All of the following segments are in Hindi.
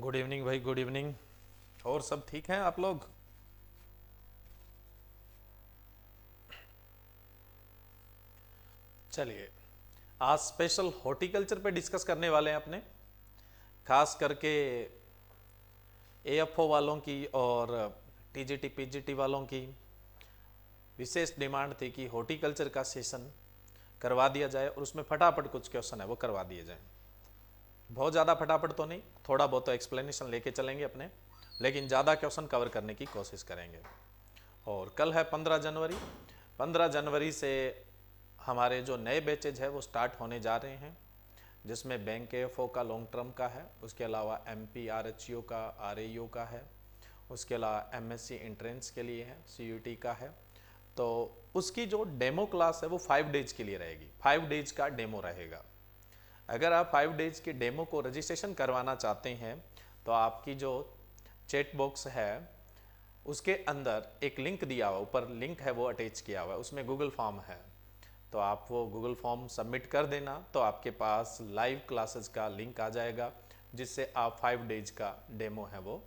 गुड इवनिंग भाई गुड इवनिंग और सब ठीक हैं आप लोग चलिए आज स्पेशल हॉर्टिकल्चर पे डिस्कस करने वाले हैं अपने खास करके एएफओ वालों की और टीजीटी पीजीटी वालों की विशेष डिमांड थी कि हॉर्टिकल्चर का सेशन करवा दिया जाए और उसमें फटाफट कुछ क्वेश्चन है वो करवा दिए जाए बहुत ज़्यादा फटाफट तो नहीं थोड़ा बहुत तो एक्सप्लेनेशन लेके चलेंगे अपने लेकिन ज़्यादा क्वेश्चन कवर करने की कोशिश करेंगे और कल है पंद्रह जनवरी पंद्रह जनवरी से हमारे जो नए बैचेज है वो स्टार्ट होने जा रहे हैं जिसमें बैंक एफ का लॉन्ग टर्म का है उसके अलावा M P R H U का आर ए यू का है उसके अलावा एम एस सी एंट्रेंस के लिए है सी यू टी का है तो उसकी जो डेमो क्लास है वो फाइव डेज के लिए रहेगी फाइव डेज का डेमो रहेगा अगर आप फाइव डेज के डेमो को रजिस्ट्रेशन करवाना चाहते हैं तो आपकी जो चैट बॉक्स है उसके अंदर एक लिंक दिया हुआ ऊपर लिंक है वो अटैच किया हुआ है उसमें गूगल फॉर्म है तो आप वो गूगल फॉर्म सबमिट कर देना तो आपके पास लाइव क्लासेस का लिंक आ जाएगा जिससे आप फाइव डेज का डेमो है वो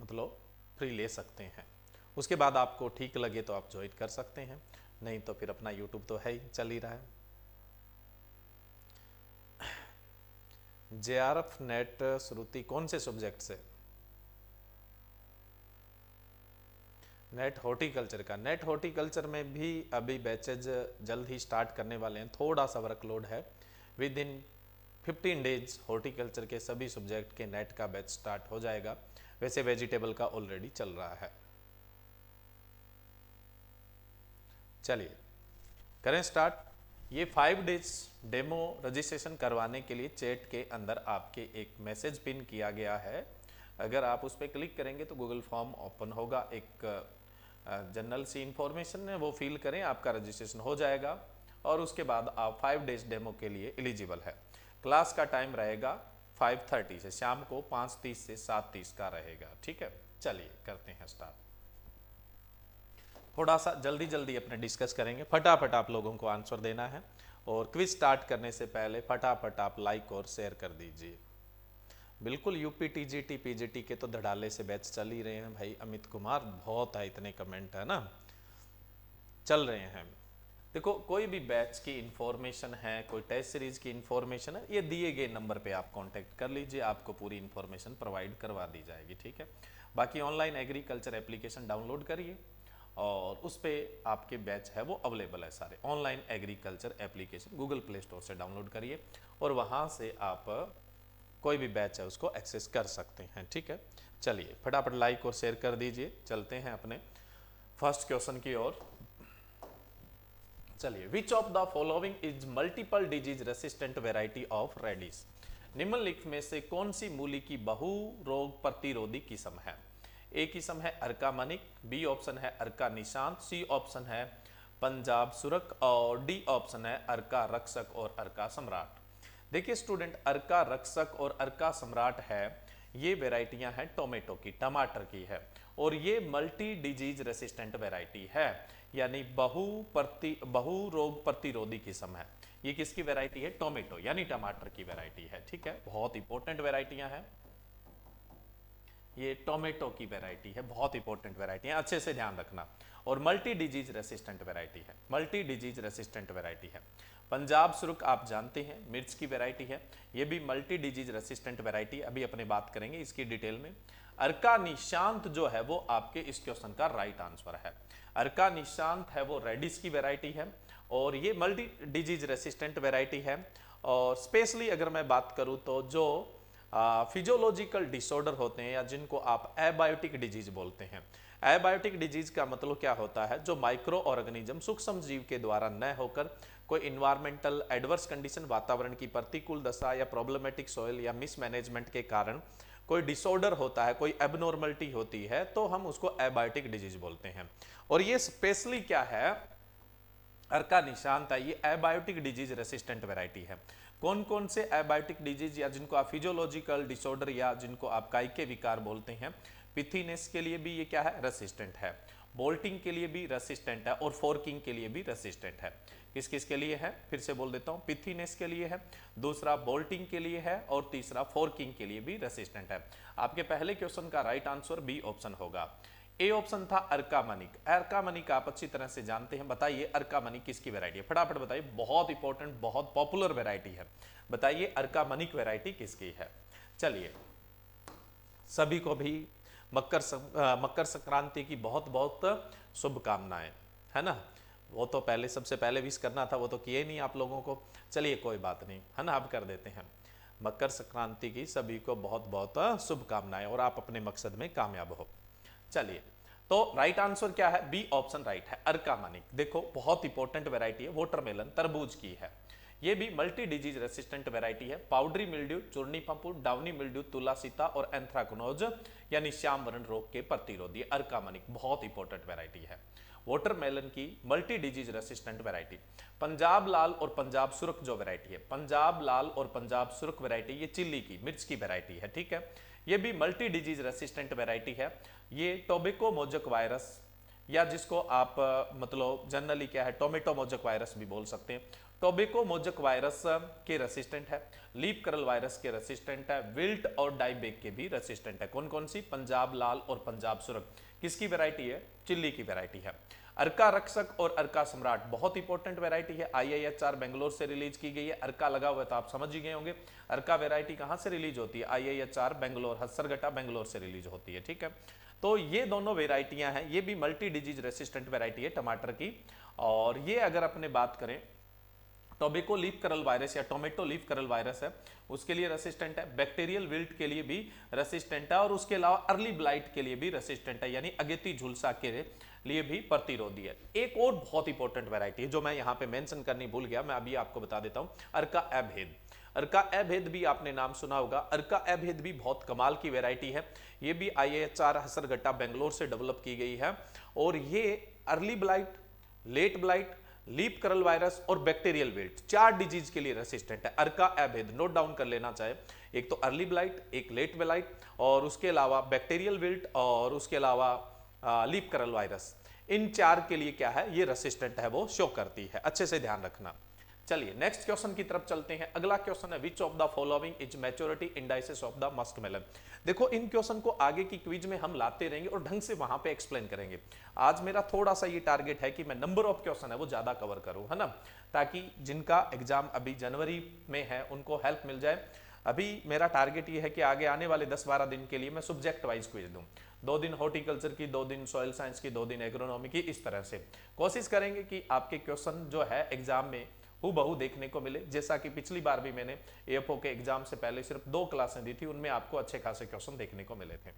मतलब फ्री ले सकते हैं उसके बाद आपको ठीक लगे तो आप ज्वाइन कर सकते हैं नहीं तो फिर अपना यूट्यूब तो है ही चल ही रहा है J R F net Shruti कौन से सब्जेक्ट से नेट हॉर्टिकल्चर का नेट हॉर्टिकल्चर में भी अभी बैचेज uh, जल्द ही स्टार्ट करने वाले हैं थोड़ा सा वर्कलोड है विद इन 15 डेज हॉर्टिकल्चर के सभी सब्जेक्ट के नेट का बैच स्टार्ट हो जाएगा वैसे वेजिटेबल का ऑलरेडी चल रहा है चलिए करें स्टार्ट ये फाइव डेज डेमो रजिस्ट्रेशन करवाने के लिए चैट के अंदर आपके एक मैसेज पिन किया गया है अगर आप उस पर क्लिक करेंगे तो गूगल फॉर्म ओपन होगा एक जनरल सी इंफॉर्मेशन है वो फिल करें आपका रजिस्ट्रेशन हो जाएगा और उसके बाद आप फाइव डेज डेमो के लिए एलिजिबल है क्लास का टाइम रहेगा 5:30 से शाम को 5:30 से 7:30 का रहेगा ठीक है चलिए करते हैं स्टार्ट थोड़ा सा जल्दी जल्दी अपने डिस्कस करेंगे फटाफट आप लोगों को आंसर देना है और क्विज स्टार्ट करने से पहले फटाफट आप लाइक और शेयर कर दीजिए बिल्कुल यूपी जी पीजीटी के तो धड़ाले से बैच चल ही रहे हैं भाई अमित कुमार बहुत है इतने कमेंट है ना चल रहे हैं देखो कोई भी बैच की इंफॉर्मेशन है कोई टेस्ट सीरीज की इन्फॉर्मेशन है ये दिए गए नंबर पे आप कांटेक्ट कर लीजिए आपको पूरी इन्फॉर्मेशन प्रोवाइड करवा दी जाएगी ठीक है बाकी ऑनलाइन एग्रीकल्चर एप्लीकेशन डाउनलोड करिए और उस पर आपके बैच है वो अवेलेबल है सारे online agriculture application Google play store से डाउनलोड करिए और वहाँ से आप कोई भी बैच है उसको एक्सेस कर सकते हैं ठीक है चलिए फटाफट लाइक और शेयर कर दीजिए चलते हैं अपने फर्स्ट क्वेश्चन की ओर चलिए which of the following is multiple disease resistant variety of radish निम्नलिखित में से कौन सी मूली की बहु रोग प्रतिरोधी किस्म है ए किस्म है अर्का मनिक बी ऑप्शन है अर्का निशांत सी ऑप्शन है पंजाब सुरक और डी ऑप्शन है अर्का रक्षक और अरका सम्राट देखिए स्टूडेंट अरका रक्षक और अरका सम्राट है ये वेराइटियां हैं टोमेटो की टमाटर की है और ये मल्टी डिजीज रेसिस्टेंट वेराइटी है यानी बहु प्रति बहु रोग प्रतिरोधी किस्म है ये किसकी वेराइटी है टोमेटो यानी टमाटर की वेराइटी है ठीक है बहुत इंपॉर्टेंट वेराइटियां हैं ये टोमेटो की वैरायटी है बहुत इंपॉर्टेंट वैरायटी है अच्छे से ध्यान रखना और मल्टी डिजीज रेसिस्टेंट वैरायटी है मल्टी डिजीज रेसिस्टेंट वैरायटी है पंजाब सुरुक आप जानते हैं मिर्च की वैरायटी है ये भी मल्टी डिजीज रेसिस्टेंट वैरायटी अभी अपने बात करेंगे इसकी डिटेल में अर्का निशांत जो है वो आपके इस क्वेश्चन का राइट आंसर है अर्का निशांत है वो रेडिस की वेरायटी है और ये मल्टी डिजीज रेसिस्टेंट वेरायटी है और स्पेशली अगर मैं बात करूँ तो जो फिजियोलॉजिकल डिसऑर्डर होते हैं या जिनको आप एबायोटिक डिजीज बोलते हैं एबायोटिक डिजीज का मतलब क्या होता है जो माइक्रो ऑर्गेनिज्म सूक्ष्म जीव के द्वारा न होकर कोई इन्वायरमेंटल एडवर्स कंडीशन वातावरण की प्रतिकूल दशा या प्रॉब्लमेटिक सॉइल या मिसमैनेजमेंट के कारण कोई डिसऑर्डर होता है कोई एबनॉर्मलिटी होती है तो हम उसको एबायोटिक डिजीज बोलते हैं और ये स्पेशली क्या है अर्का निशान था ये एबायोटिक डिजीज रेसिस्टेंट वेराइटी है कौन कौन से एबायोटिक डिजीज या जिनको आप फिजियोलॉजिकल डिसऑर्डर या जिनको आप काय के विकार बोलते हैं पिथीनेस के लिए भी ये क्या है रेसिस्टेंट है बोल्टिंग के लिए भी रेसिस्टेंट है और फोर्किंग के लिए भी रेसिस्टेंट है किस किस के लिए है फिर से बोल देता हूँ पिथीनेस के लिए है दूसरा बोल्टिंग के लिए है और तीसरा फोर्किंग के लिए भी रेसिस्टेंट है आपके पहले क्वेश्चन का राइट आंसर बी ऑप्शन होगा ए ऑप्शन था अर्का मनिक अर्का मनिक आप अच्छी तरह से जानते हैं बताइए अर्का मनिक किसकी वेरायटी है फटाफट बताइए बहुत इंपॉर्टेंट बहुत पॉपुलर वेरायटी है बताइए अर्का मनिक वेरायटी किसकी है चलिए सभी को भी मकर सक, मकर संक्रांति की बहुत बहुत शुभकामनाएं है, है ना वो तो पहले सबसे पहले विश करना था वो तो किए नहीं आप लोगों को चलिए कोई बात नहीं है ना अब कर देते हैं मकर संक्रांति की सभी को बहुत बहुत शुभकामनाएं और आप अपने मकसद में कामयाब हो चलिए तो राइट आंसर क्या है बी ऑप्शन राइट है अर्कामनिक देखो बहुत इंपॉर्टेंट वेराइटी है वोटरमेलन तरबूज की है ये भी मल्टी डिजीज रेसिस्टेंट वेराइटी है पाउडरी मिल्ड्यू चूर्णी पंपू डाउनी मिल्ड्यू तुलासीता और एंथ्राकोनोज यानी श्याम वर्ण रोग के प्रतिरोधी अर्कामनिक बहुत इंपॉर्टेंट वेराइटी है वाटरमेलन की multi disease resistant variety Punjab Lal और पंजाब सुरख जो वेराइटी है पंजाब लाल और पंजाब सुरख वेराइटी ये चिल्ली की मिर्च की वेराइटी है ठीक है ये भी मल्टी डिजीज रेसिस्टेंट वेराइटी है ये टोबिको मोजक वायरस या जिसको आप मतलब जनरली क्या है टोमेटो मोजक वायरस भी बोल सकते हैं टोबेको मोजक वायरस के रेसिस्टेंट है लीप करल वायरस के रेसिस्टेंट है विल्ट और डाइबेक के भी रेसिस्टेंट है कौन कौन सी पंजाब लाल और पंजाब सुरख किसकी वेराइटी है चिल्ली की वेराइटी है अर्का रक्षक और अर्का सम्राट बहुत इंपॉर्टेंट वेरायटी है I I H R Bangalore से रिलीज की गई है अर्का लगा हुआ तो आप समझ ही गए होंगे अर्का वेरायटी कहां से रिलीज होती है आर बेंगलोर हसरगटा बेंगलोर से रिलीज होती है ठीक है तो ये दोनों वेराइटियां हैं ये भी मल्टी डिजीज रेसिस्टेंट वेरायटी है टमाटर की और ये अगर अपने बात करें टोबेको लीफ करल वायरस या टोमेटो लीफ करल वायरस है उसके लिए रेसिस्टेंट है बैक्टीरियल विल्ट के लिए भी रेसिस्टेंट है और उसके अलावा अर्ली ब्लाइट के लिए भी रेसिस्टेंट है यानी अगेती झुलसा के लिए भी प्रतिरोधी है एक और बहुत इंपॉर्टेंट वेराइटी है जो मैं यहाँ पे मेंशन करनी भूल गया मैं अभी आपको बता देता हूं अर्का अभेद अर्का अभेद भी आपने नाम सुना होगा अर्का अभेद भी बहुत कमाल की वेरायटी है ये भी I H R Hesaraghatta Bangalore से डेवलप की गई है और ये early blight late blight leaf curl virus और बैक्टीरियल वेल्ट चार डिजीज के लिए रेसिस्टेंट है अर्का एभेद नोट डाउन कर लेना चाहे एक तो अर्ली ब्लाइट एक लेट ब्लाइट और उसके अलावा बैक्टीरियल वेल्ट और उसके अलावा लीप करल वायरस इन चार के लिए क्या है ये रेसिस्टेंट है वो शो करती है अच्छे से ध्यान रखना चलिए नेक्स्ट क्वेश्चन की तरफ चलते हैं अगला क्वेश्चन है which of the following is maturity indices of the musk melon देखो इन क्वेश्चन को आगे की क्विज में हम लाते रहेंगे और ढंग से वहां पे एक्सप्लेन करेंगे आज मेरा थोड़ा सा ये टारगेट है कि मैं नंबर ऑफ क्वेश्चन है वो ज्यादा कवर करूं है ना ताकि जिनका एग्जाम अभी जनवरी में है उनको हेल्प मिल जाए अभी मेरा टारगेट ये है कि आगे आने वाले दस बारह दिन के लिए मैं सब्जेक्ट वाइज क्विज दूं दो दिन हॉर्टिकल्चर की दो दिन सॉइल साइंस की दो दिन एग्रोनॉमी की इस तरह से कोशिश करेंगे कि आपके क्वेश्चन जो है एग्जाम में हु देखने को मिले जैसा कि पिछली बार भी मैंने एफ के एग्जाम से पहले सिर्फ दो क्लासें दी थी उनमें आपको अच्छे खासे क्वेश्चन देखने को मिले थे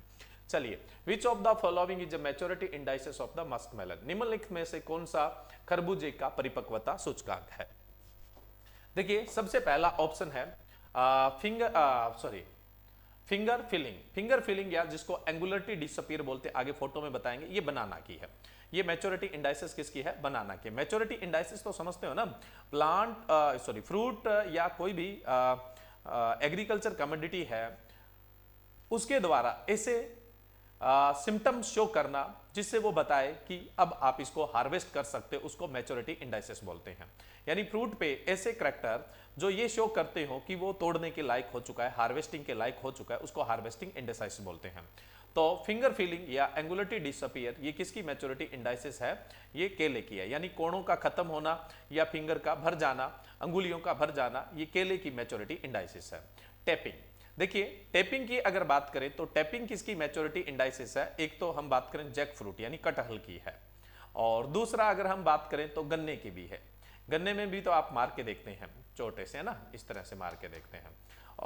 चलिए which of the following is maturity indices of the musk melon निम्नलिखित में से कौन सा खरबूजे का परिपक्वता सूचकांक है देखिए सबसे पहला ऑप्शन है आ, finger sorry finger filling finger filling या जिसको एंगुलरिटी डिसअपियर बोलते आगे फोटो में बताएंगे ये बनाना की है ये मैच्योरिटी इंडाइसिस किसकी है बनाना की मैच्योरिटी इंडाइसिस तो समझते हो ना प्लांट सॉरी फ्रूट या कोई भी एग्रीकल्चर कमोडिटी है उसके द्वारा ऐसे सिम्टम्स शो करना जिससे वो बताए कि अब आप इसको हार्वेस्ट कर सकते हैं उसको मैच्योरिटी इंडाइसिस बोलते हैं यानी फ्रूट पे ऐसे करेक्टर जो ये शो करते हो कि वो तोड़ने के लायक हो चुका है हार्वेस्टिंग के लायक हो चुका है उसको हार्वेस्टिंग इंडेसाइस बोलते हैं तो फिंगर फीलिंग या एंगुलरिटी डिसअपियर ये किसकी मेच्योरिटी इंडाइसिस है ये केले की है यानी कोणों का खत्म होना या फिंगर का भर जाना अंगुलियों का भर जाना ये केले की मैच्योरिटी इंडाइसिस है टैपिंग देखिए टैपिंग की अगर बात करें तो टैपिंग किसकी मैच्योरिटी इंडाइसिस है एक तो हम बात करें जैक फ्रूट यानी कटहल की है और दूसरा अगर हम बात करें तो गन्ने की भी है गन्ने में भी तो आप मार के देखते हैं छोटे से है ना इस तरह से मार के देखते हैं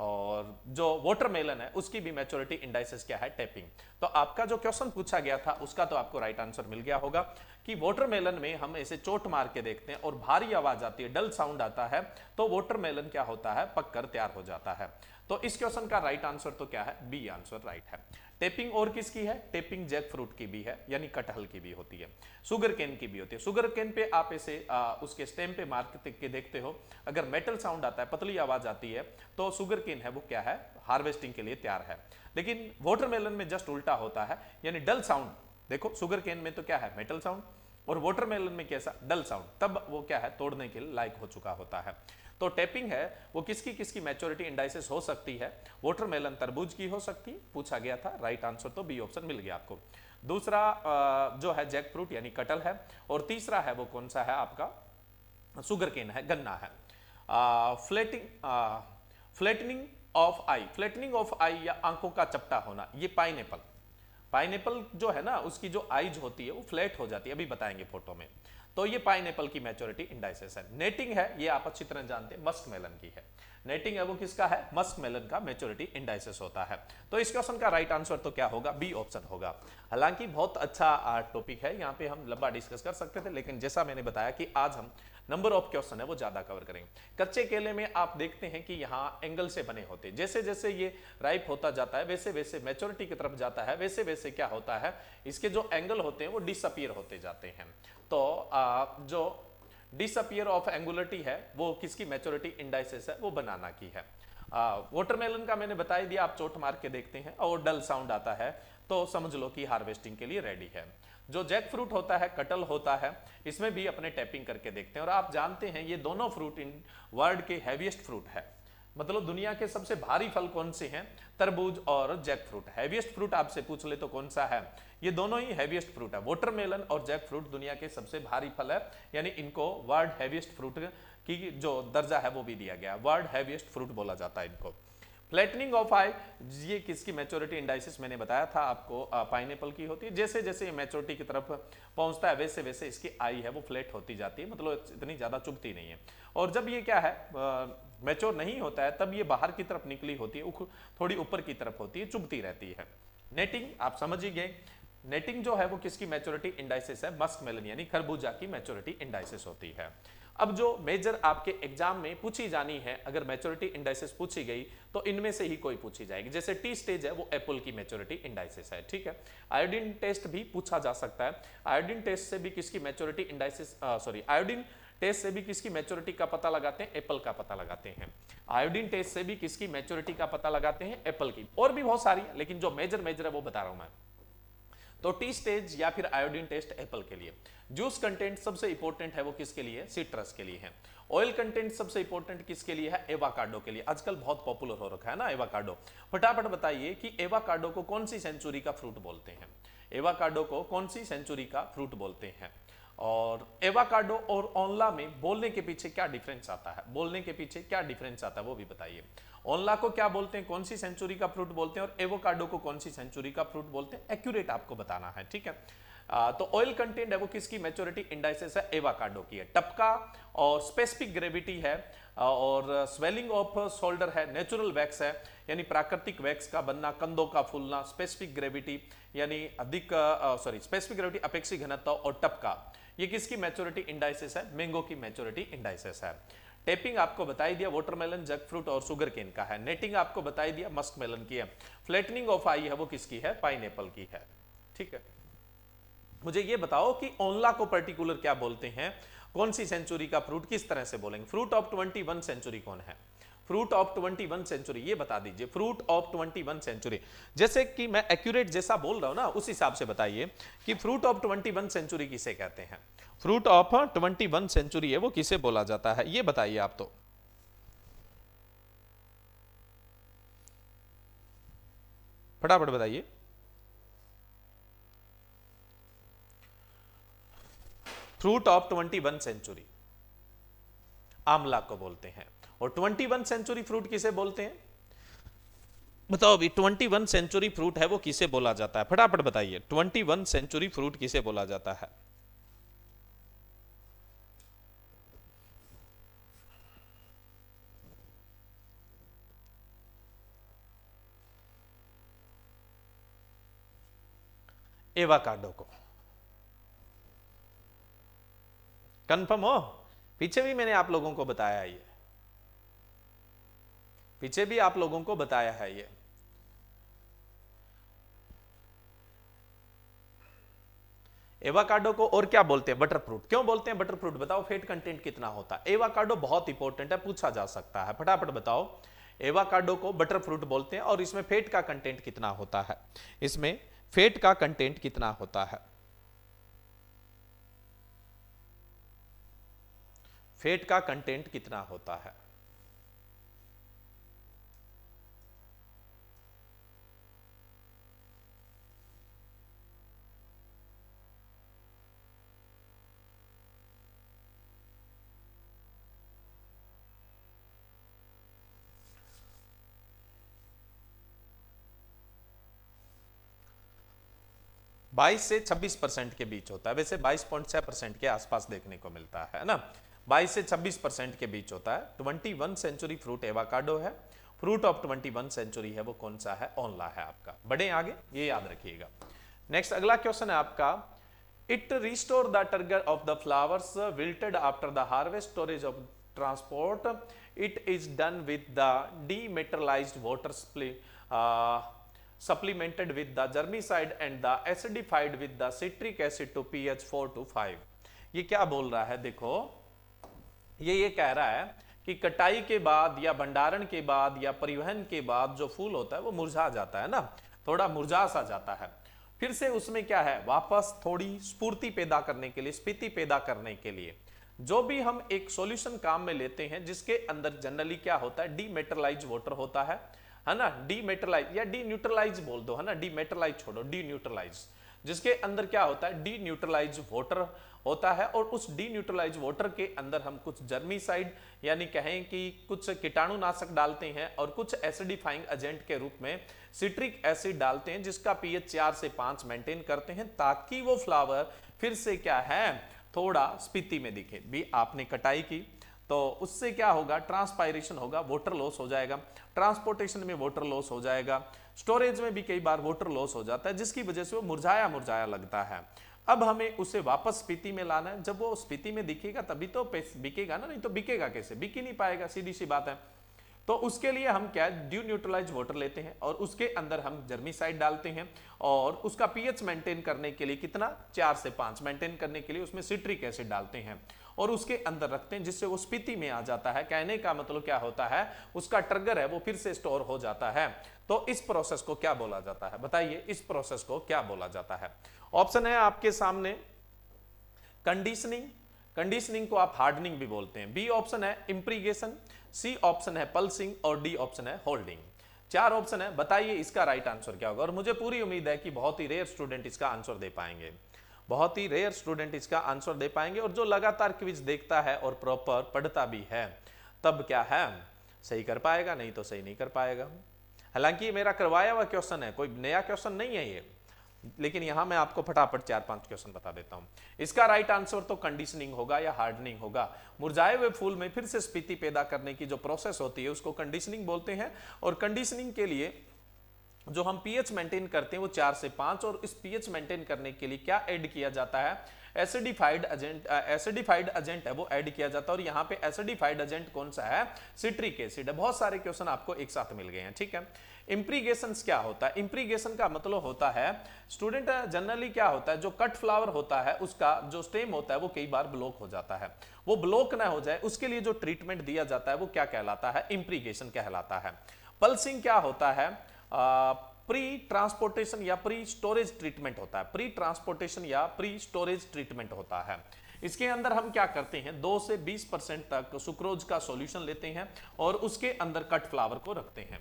और जो वाटरमेलन है उसकी भी मैच्योरिटी इंडाइसिस क्या है टैपिंग तो आपका जो क्वेश्चन पूछा गया था उसका तो आपको राइट आंसर मिल गया होगा कि वाटरमेलन में हम ऐसे चोट मार के देखते हैं और भारी आवाज आती है डल साउंड आता है तो वाटरमेलन क्या होता है पककर तैयार हो जाता है तो इस क्वेश्चन का राइट आंसर तो क्या है बी आंसर राइट है टेपिंग और किसकी है टेपिंग जैक फ्रूट की भी है यानी कटहल की भी होती है सुगर केन की भी होती है सुगर केन पे आप इसे आ, उसके स्टेम पे मार्क के देखते हो अगर मेटल साउंड आता है पतली आवाज आती है तो सुगर केन है वो क्या है हार्वेस्टिंग के लिए तैयार है लेकिन वाटरमेलन में जस्ट उल्टा होता है यानी डल साउंड देखो सुगर केन में तो क्या है मेटल साउंड और वाटरमेलन में कैसा डल साउंड तब वो क्या है तोड़ने के लायक हो चुका होता है तो टैपिंग है वो किसकी किसकी मैच्योरिटी इंडाइसिस हो सकती है वोटरमेलन तरबूज की हो सकती पूछा गया था राइट आंसर तो बी ऑप्शन मिल गया आपको दूसरा जो है जैक फ्रूट यानी कटल है और तीसरा है वो कौन सा है आपका सुगर केन है गन्ना है flatting flattening of eye flattening of eye या आंखों का चपटा होना ये पाइन एपल जो है ना उसकी जो आईज होती है वो फ्लैट हो जाती है अभी बताएंगे फोटो में तो ये पाइन की मैच्योरिटी इंडाइसेस है नेटिंग है ये आप अच्छी तरह जानते हैं मस्क मेलन की है नेटिंग है वो किसका है मस्क मेलन का मेच्योरिटी इंडाइसेस होता है तो इस क्वेश्चन का राइट आंसर तो क्या होगा बी ऑप्शन होगा हालांकि बहुत अच्छा टॉपिक है यहाँ पे हम लंबा डिस्कस कर सकते थे लेकिन जैसा मैंने बताया कि आज हम नंबर ऑफ क्वेश्चन है वो ज्यादा कवर करेंगे कच्चे केले में आप देखते हैं कि यहाँ एंगल से बने होते हैं जैसे जैसे ये राइप होता जाता है वैसे वैसे मेच्योरिटी की तरफ जाता है वैसे वैसे क्या होता है इसके जो एंगल होते हैं वो डिसअपियर होते जाते हैं तो आ, जो डिसअपियर ऑफ एंगुलरिटी है वो किसकी मेचोरिटी इंडाइसिस है वो बनाना की है वाटरमेलन का मैंने बता ही दिया आप चोट मार के देखते हैं और डल साउंड आता है तो समझ लो कि हार्वेस्टिंग के लिए रेडी है जो जैक फ्रूट होता है कटल होता है इसमें भी अपने टैपिंग करके देखते हैं और आप जानते हैं ये दोनों फ्रूट इन वर्ल्ड के हैवीएस्ट फ्रूट है मतलब दुनिया के सबसे भारी फल कौन से हैं तरबूज और जैक फ्रूट हैवीएस्ट फ्रूट आपसे पूछ ले तो कौन सा है ये दोनों ही हैवीएस्ट फ्रूट है वाटरमेलन और जैक फ्रूट दुनिया के सबसे भारी फल है यानी इनको वर्ल्ड हैवीएस्ट फ्रूट की जो दर्जा है वो भी दिया गया वर्ल्ड हैवीएस्ट फ्रूट बोला जाता है इनको फ्लैटनिंग ऑफ आई ये किसकी मेच्योरिटी इंडाइसिस मैंने बताया था आपको पाइन की होती है जैसे जैसे ये मेच्योरिटी की तरफ पहुंचता है वैसे वैसे इसकी आई है वो फ्लैट होती जाती है मतलब इतनी ज़्यादा चुभती नहीं है और जब ये क्या है मैच्योर नहीं होता है तब ये बाहर की तरफ निकली होती है थोड़ी ऊपर की तरफ होती है चुभती रहती है नेटिंग आप समझ ही गए नेटिंग जो है वो किसकी मैच्योरिटी इंडाइसिस है मस्क मेलन यानी खरबूजा की मैच्योरिटी इंडाइसिस होती है अब जो मेजर आपके एग्जाम में पूछी जानी है अगर मैच्योरिटी इंडाइसिस पूछी गई तो इनमें से ही कोई पूछी जाएगी जैसे टी स्टेज है वो एप्पल की मैच्योरिटी इंडाइसिस है ठीक है आयोडीन टेस्ट भी पूछा जा सकता है आयोडीन टेस्ट से भी किसकी maturity indices sorry iodine test से भी किसकी मैच्योरिटी का पता लगाते हैं एप्पल का पता लगाते हैं आयोडीन टेस्ट से भी किसकी मैच्योरिटी का पता लगाते हैं एप्पल की और भी बहुत सारी है लेकिन जो मेजर मेजर है वो बता रहा हूं मैं तो टी स्टेज या फिर आयोडीन टेस्ट एप्पल के लिए जूस कंटेंट सबसे इंपोर्टेंट है वो किसके लिए सिट्रस के लिए है ऑयल कंटेंट सबसे इंपोर्टेंट किसके लिए है एवाकार्डो के लिए आजकल बहुत पॉपुलर हो रखा है ना एवाकाडो फटाफट बताइए कि एवाकाडो को कौन सी सेंचुरी का फ्रूट बोलते हैं एवाकाडो को कौन सी सेंचुरी का फ्रूट बोलते हैं और एवाकाडो और ओनला में बोलने के पीछे क्या डिफरेंस आता है बोलने के पीछे क्या डिफरेंस आता है वो भी बताइए ओनला को क्या बोलते हैं कौन सी सेंचुरी का फ्रूट बोलते हैं और एवोकाडो को कौन सी सेंचुरी का फ्रूट बोलते हैं एक्यूरेट आपको बताना है ठीक है आ, तो ऑयल कंटेंट है वो किसकी मेच्योरिटी इंडाइसेस है एवाकाडो की है टपका और स्पेसिफिक ग्रेविटी है और स्वेलिंग ऑफ शोल्डर है नेचुरल वैक्स है यानी प्राकृतिक वैक्स का बनना कंधों का फूलना स्पेसिफिक ग्रेविटी यानी अधिक सॉरी स्पेसिफिक ग्रेविटी अपेक्षित घनत्व और टपका ये किसकी मैच्योरिटी इंडाइसिस है मैंगो की मैच्योरिटी इंडाइसिस है टेपिंग आपको बताई दिया वाटरमेलन जग फ्रूट और सुगर केन का है नेटिंग आपको बताई दिया मस्क मेलन की है फ्लैटनिंग ऑफ आई है वो किसकी है पाइन की है ठीक है मुझे ये बताओ कि ओनला को पर्टिकुलर क्या बोलते हैं कौन सी सेंचुरी का फ्रूट किस तरह से बोलेंगे fruit of twenty one century कौन है fruit of twenty one century ये बता दीजिए fruit of twenty one century जैसे कि मैं एक्यूरेट जैसा बोल रहा हूं ना उस हिसाब से बताइए कि fruit of twenty one century किसे कहते हैं fruit of twenty one century है वो किसे बोला जाता है ये बताइए आप तो फटाफट बताइए fruit of twenty one century आमला को बोलते हैं और 21 सेंचुरी फ्रूट किसे बोलते हैं बताओ अभी 21 सेंचुरी फ्रूट है वो किसे बोला जाता है फटाफट बताइए 21 सेंचुरी फ्रूट किसे बोला जाता है एवाकाडो को कंफर्म हो पीछे भी मैंने आप लोगों को बताया ये पीछे भी आप लोगों को बताया है ये एवाकाडो को और क्या बोलते हैं बटर फ्रूट क्यों बोलते हैं बटर फ्रूट बताओ फेट कंटेंट कितना होता है एवाकाडो बहुत इंपॉर्टेंट है पूछा जा सकता है फटाफट बताओ एवाकाडो को बटर फ्रूट बोलते हैं और इसमें फेट का कंटेंट कितना होता है इसमें फेट का कंटेंट कितना होता है फेट का कंटेंट कितना होता है 22 से 26 परसेंट के बीच होता है वैसे 22.6 परसेंट के आसपास देखने को मिलता है ना 22 से 26 परसेंट के बीच होता है 21 सेंचुरी फ्रूट एवाकाडो है फ्रूट ऑफ 21 सेंचुरी है वो कौन सा है ऑनला है आपका बड़े आगे ये याद रखिएगा नेक्स्ट अगला क्वेश्चन है आपका it restore the turgor of the flowers wilted after the harvest storage of transport it is done with the demineralised water supplemented with the germicide and the acidified with the citric acid to pH 4 to 5 ये क्या बोल रहा है देखो ये ये कह रहा है कि कटाई के बाद या भंडारण के बाद या परिवहन के बाद जो फूल होता है वो मुरझा जाता है ना थोड़ा मुरझा सा जाता है फिर से उसमें क्या है वापस थोड़ी स्फूर्ति पैदा करने के लिए स्पीति पैदा करने के लिए जो भी हम एक सॉल्यूशन काम में लेते हैं जिसके अंदर जनरली क्या होता है डीमेटरलाइज वाटर होता है है ना डीमेटलाइज या डी न्यूट्रलाइज बोल दो है ना डीमेटलाइज छोड़ो डी न्यूट्रलाइज जिसके अंदर क्या होता है डी न्यूट्रलाइज वोटर होता है और उस डी न्यूट्रलाइज वोटर के अंदर हम कुछ जर्मी साइड यानी कहें कि कुछ कीटाणुनाशक डालते हैं और कुछ एसिडिफाइंग एजेंट के रूप में सिट्रिक एसिड डालते हैं जिसका पीएच चार से पांच मेंटेन करते हैं ताकि वो फ्लावर फिर से क्या है थोड़ा स्पीति में दिखे भी आपने कटाई की तो उससे क्या होगा ट्रांसपायरेशन होगा वोटर लॉस हो जाएगा ट्रांसपोर्टेशन में वाटर लॉस हो जाएगा स्टोरेज में भी कई बार वाटर लॉस हो जाता है जिसकी वजह से वो मुरझाया मुरझाया लगता है अब हमें उसे वापस स्पीति में लाना है जब वो स्पीति में दिखेगा तभी तो बिकेगा ना नहीं तो बिकेगा कैसे बिक ही नहीं पाएगा सीधी सी बात है तो उसके लिए हम क्या ड्यू न्यूट्रलाइज वाटर लेते हैं और उसके अंदर हम जर्मिसाइड डालते हैं और उसका पीएच मेंटेन करने के लिए कितना चार से पांच मेंटेन करने के लिए उसमें सिट्रिक एसिड डालते हैं और उसके अंदर रखते हैं जिससे वो स्पीति में आ जाता है कहने का मतलब क्या होता है उसका ट्रगर है वो फिर से स्टोर हो जाता है तो इस प्रोसेस को क्या बोला जाता है बताइए इस प्रोसेस को क्या बोला जाता है ऑप्शन है आपके सामने कंडीशनिंग कंडीशनिंग को आप हार्डनिंग भी बोलते हैं बी ऑप्शन है इम्प्रीगेशन सी ऑप्शन है पल्सिंग और डी ऑप्शन है होल्डिंग चार ऑप्शन है बताइए इसका राइट आंसर क्या होगा और मुझे पूरी उम्मीद है कि बहुत ही रेयर स्टूडेंट इसका आंसर दे पाएंगे बहुत ही रेयर स्टूडेंट इसका आंसर दे पाएंगे और जो लगातार क्विज देखता है और प्रॉपर पढ़ता भी है तब क्या है सही कर पाएगा नहीं तो सही नहीं कर पाएगा हालांकि ये मेरा करवाया हुआ क्वेश्चन है कोई नया क्वेश्चन नहीं है ये लेकिन यहां मैं आपको फटाफट चार पांच क्वेश्चन बता देता हूं इसका राइट आंसर तो कंडीशनिंग होगा या हार्डनिंग होगा मुरझाए हुए फूल में फिर से स्पीति पैदा करने की जो प्रोसेस होती है उसको कंडीशनिंग बोलते हैं और कंडीशनिंग के लिए जो हम पीएच मेंटेन करते हैं वो चार से पांच और इस पीएच मेंटेन करने के लिए क्या ऐड किया जाता है एसिडिफाइड एजेंट एसिडिफाइड एजेंट है वो ऐड किया जाता है और यहाँ पे एसिडिफाइड एजेंट कौन सा है सिट्रिक एसिड बहुत सारे क्वेश्चन आपको एक साथ मिल गए हैं ठीक है इम्प्रीगेशन क्या होता है इम्प्रीगेशन का मतलब होता है स्टूडेंट जनरली क्या होता है जो कट फ्लावर होता है उसका जो स्टेम होता है वो कई बार ब्लॉक हो जाता है वो ब्लॉक ना हो जाए उसके लिए जो ट्रीटमेंट दिया जाता है वो क्या कहलाता है इम्प्रीगेशन कहलाता है पल्सिंग क्या होता है प्री ट्रांसपोर्टेशन या प्री स्टोरेज ट्रीटमेंट होता है प्री ट्रांसपोर्टेशन या प्री स्टोरेज ट्रीटमेंट होता है इसके अंदर हम क्या करते हैं दो से बीस परसेंट तक सुक्रोज का सॉल्यूशन लेते हैं और उसके अंदर कट फ्लावर को रखते हैं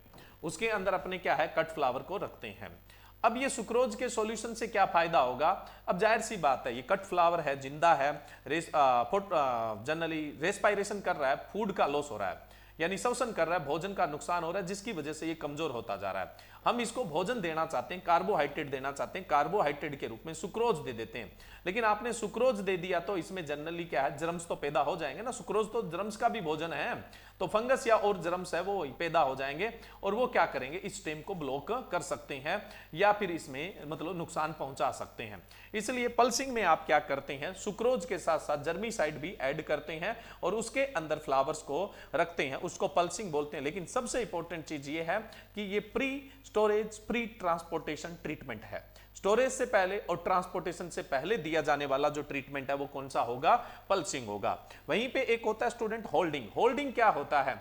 उसके अंदर अपने क्या है कट फ्लावर को रखते हैं अब ये सुक्रोज के सॉल्यूशन से क्या फायदा होगा अब जाहिर सी बात है ये कट फ्लावर है जिंदा है रेस आ, आ, जनरली रेस्पायरेशन कर रहा है फूड का लॉस हो रहा है यानी शोषण कर रहा है भोजन का नुकसान हो रहा है जिसकी वजह से ये कमजोर होता जा रहा है हम इसको भोजन देना चाहते हैं कार्बोहाइड्रेट देना चाहते हैं कार्बोहाइड्रेट के रूप में सुक्रोज दे देते हैं लेकिन आपने सुक्रोज दे दिया तो इसमें जनरली क्या है जर्म्स तो पैदा हो जाएंगे ना सुक्रोज तो जर्म्स का भी भोजन है तो फंगस या और जर्म्स है वो पैदा हो जाएंगे और वो क्या करेंगे इस स्टेम को ब्लॉक कर सकते हैं या फिर इसमें मतलब नुकसान पहुंचा सकते हैं इसलिए पल्सिंग में आप क्या करते हैं सुक्रोज के साथ साथ जर्मी साइड भी ऐड करते हैं और उसके अंदर फ्लावर्स को रखते हैं उसको पल्सिंग बोलते हैं लेकिन सबसे इंपॉर्टेंट चीज ये है कि ये pre storage pre transportation treatment है स्टोरेज से पहले और ट्रांसपोर्टेशन से पहले दिया जाने वाला जो ट्रीटमेंट है वो कौन सा होगा पल्सिंग होगा वहीं पे एक होता है स्टूडेंट होल्डिंग होल्डिंग क्या होता है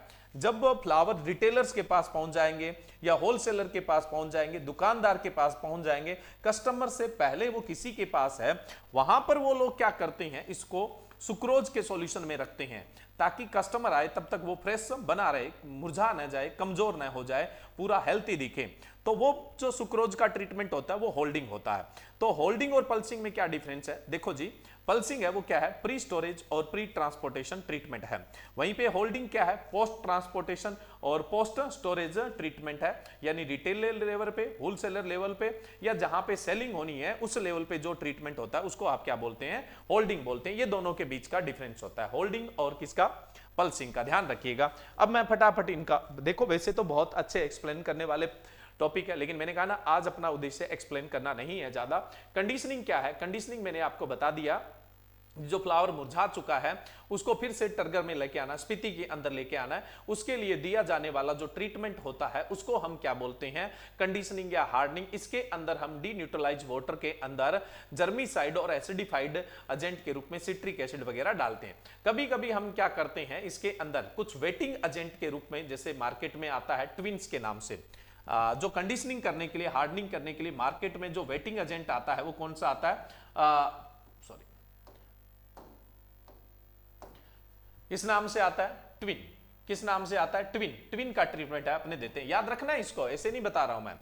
जब फ्लावर रिटेलर्स के पास पहुंच जाएंगे या होलसेलर के पास पहुंच जाएंगे दुकानदार के पास पहुंच जाएंगे कस्टमर से पहले वो किसी के पास है वहां पर वो लोग क्या करते हैं इसको सुक्रोज के सॉल्यूशन में रखते हैं ताकि कस्टमर आए तब तक वो फ्रेश बना रहे मुरझा ना जाए कमजोर ना हो जाए पूरा हेल्थी दिखे तो वो जो सुक्रोज का ट्रीटमेंट होता है वो होल्डिंग होता है तो होल्डिंग और पल्सिंग में क्या डिफरेंस है देखो जी पल्सिंग है वो क्या है प्री स्टोरेज और प्री ट्रांसपोर्टेशन ट्रीटमेंट है वहीं पे होल्डिंग क्या है पोस्ट ट्रांसपोर्टेशन और पोस्ट स्टोरेज ट्रीटमेंट है यानी रिटेल लेवल पे होलसेलर लेवल पे या जहां पे सेलिंग होनी है उस लेवल पे जो ट्रीटमेंट होता है उसको आप क्या बोलते हैं होल्डिंग बोलते हैं ये दोनों के बीच का डिफरेंस होता है होल्डिंग और किसका पल्सिंग का ध्यान रखिएगा अब मैं फटाफट इनका देखो वैसे तो बहुत अच्छे एक्सप्लेन करने वाले टॉपिक है लेकिन मैंने कहा ना आज अपना उद्देश्य एक्सप्लेन करना नहीं है ज्यादा कंडीशनिंग क्या है कंडीशनिंग मैंने आपको बता दिया जो फ्लावर मुरझा चुका है उसको फिर से टर्गर में लेके आना स्पीति के अंदर लेके आना है उसके लिए दिया जाने वाला जो ट्रीटमेंट होता है उसको हम क्या बोलते हैं कंडीशनिंग या हार्डनिंग इसके अंदर हम डी न्यूट्रलाइज वाटर के अंदर जर्मीसाइड और एसिडिफाइड एजेंट के रूप में सिट्रिक एसिड वगैरह डालते हैं कभी कभी हम क्या करते हैं इसके अंदर कुछ वेटिंग एजेंट के रूप में जैसे मार्केट में आता है ट्विंस के नाम से जो कंडीशनिंग करने के लिए हार्डनिंग करने के लिए मार्केट में जो वेटिंग एजेंट आता है वो कौन सा आता है सॉरी इस नाम से आता है ट्विन किस नाम से आता है ट्विन ट्विन का ट्रीटमेंट है अपने देते हैं याद रखना है इसको ऐसे नहीं बता रहा हूं मैं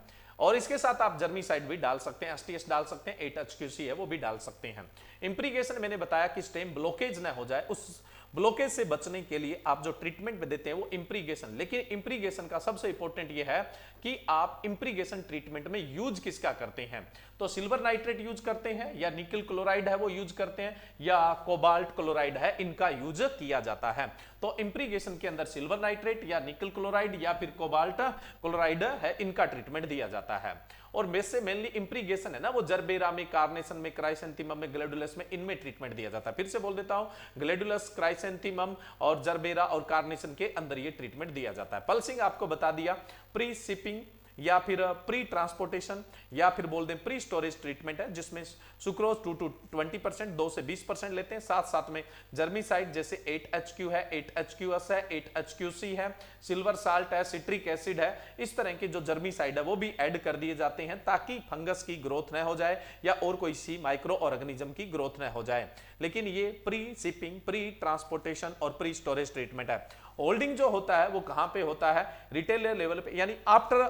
और इसके साथ आप जर्मी साइड भी डाल सकते हैं एस डाल सकते हैं एट एच है वो भी डाल सकते हैं इम्प्रीगेशन मैंने बताया कि स्टेम ब्लॉकेज ना हो जाए उस ब्लॉकेज से बचने के लिए आप जो ट्रीटमेंट में देते हैं वो इम्प्रीगेशन लेकिन इम्प्रीगेशन का सबसे इंपॉर्टेंट ये है कि आप इम्प्रीगेशन ट्रीटमेंट में यूज किसका करते हैं तो सिल्वर नाइट्रेट यूज करते हैं या निकल क्लोराइड है वो यूज करते हैं या कोबाल्ट क्लोराइड है इनका यूज किया जाता है तो इम्प्रीगेशन के अंदर सिल्वर नाइट्रेट या निकल क्लोराइड या फिर कोबाल्ट क्लोराइड है इनका ट्रीटमेंट दिया जाता है और मेस से मेनली इम्प्रीगेशन है ना वो जरबेरा में कार्नेशन में क्राइसेंथिमम में ग्लेडुलस में इनमें ट्रीटमेंट दिया जाता है फिर से बोल देता हूं ग्लेडुलस क्राइसेंथिमम और जरबेरा और कार्नेशन के अंदर ये ट्रीटमेंट दिया जाता है पल्सिंग आपको बता दिया प्री सिपिंग या फिर प्री ट्रांसपोर्टेशन या फिर बोल दें प्री स्टोरेज ट्रीटमेंट है जिसमें sucrose two to twenty percent दो से बीस परसेंट लेते हैं साथ साथ में जर्मी साइड जैसे एट एच क्यू है एट एच क्यू एस है एट एच क्यू सी है सिल्वर साल्ट है सिट्रिक एसिड है इस तरह के जो जर्मी साइड है वो भी एड कर दिए जाते हैं ताकि फंगस की ग्रोथ न हो जाए या और कोई सी माइक्रो ऑर्गेनिज्म की ग्रोथ न हो जाए लेकिन ये प्री सिपिंग प्री ट्रांसपोर्टेशन और प्री स्टोरेज ट्रीटमेंट है होल्डिंग जो होता है वो कहां पे होता है रिटेल लेवल पे यानी आफ्टर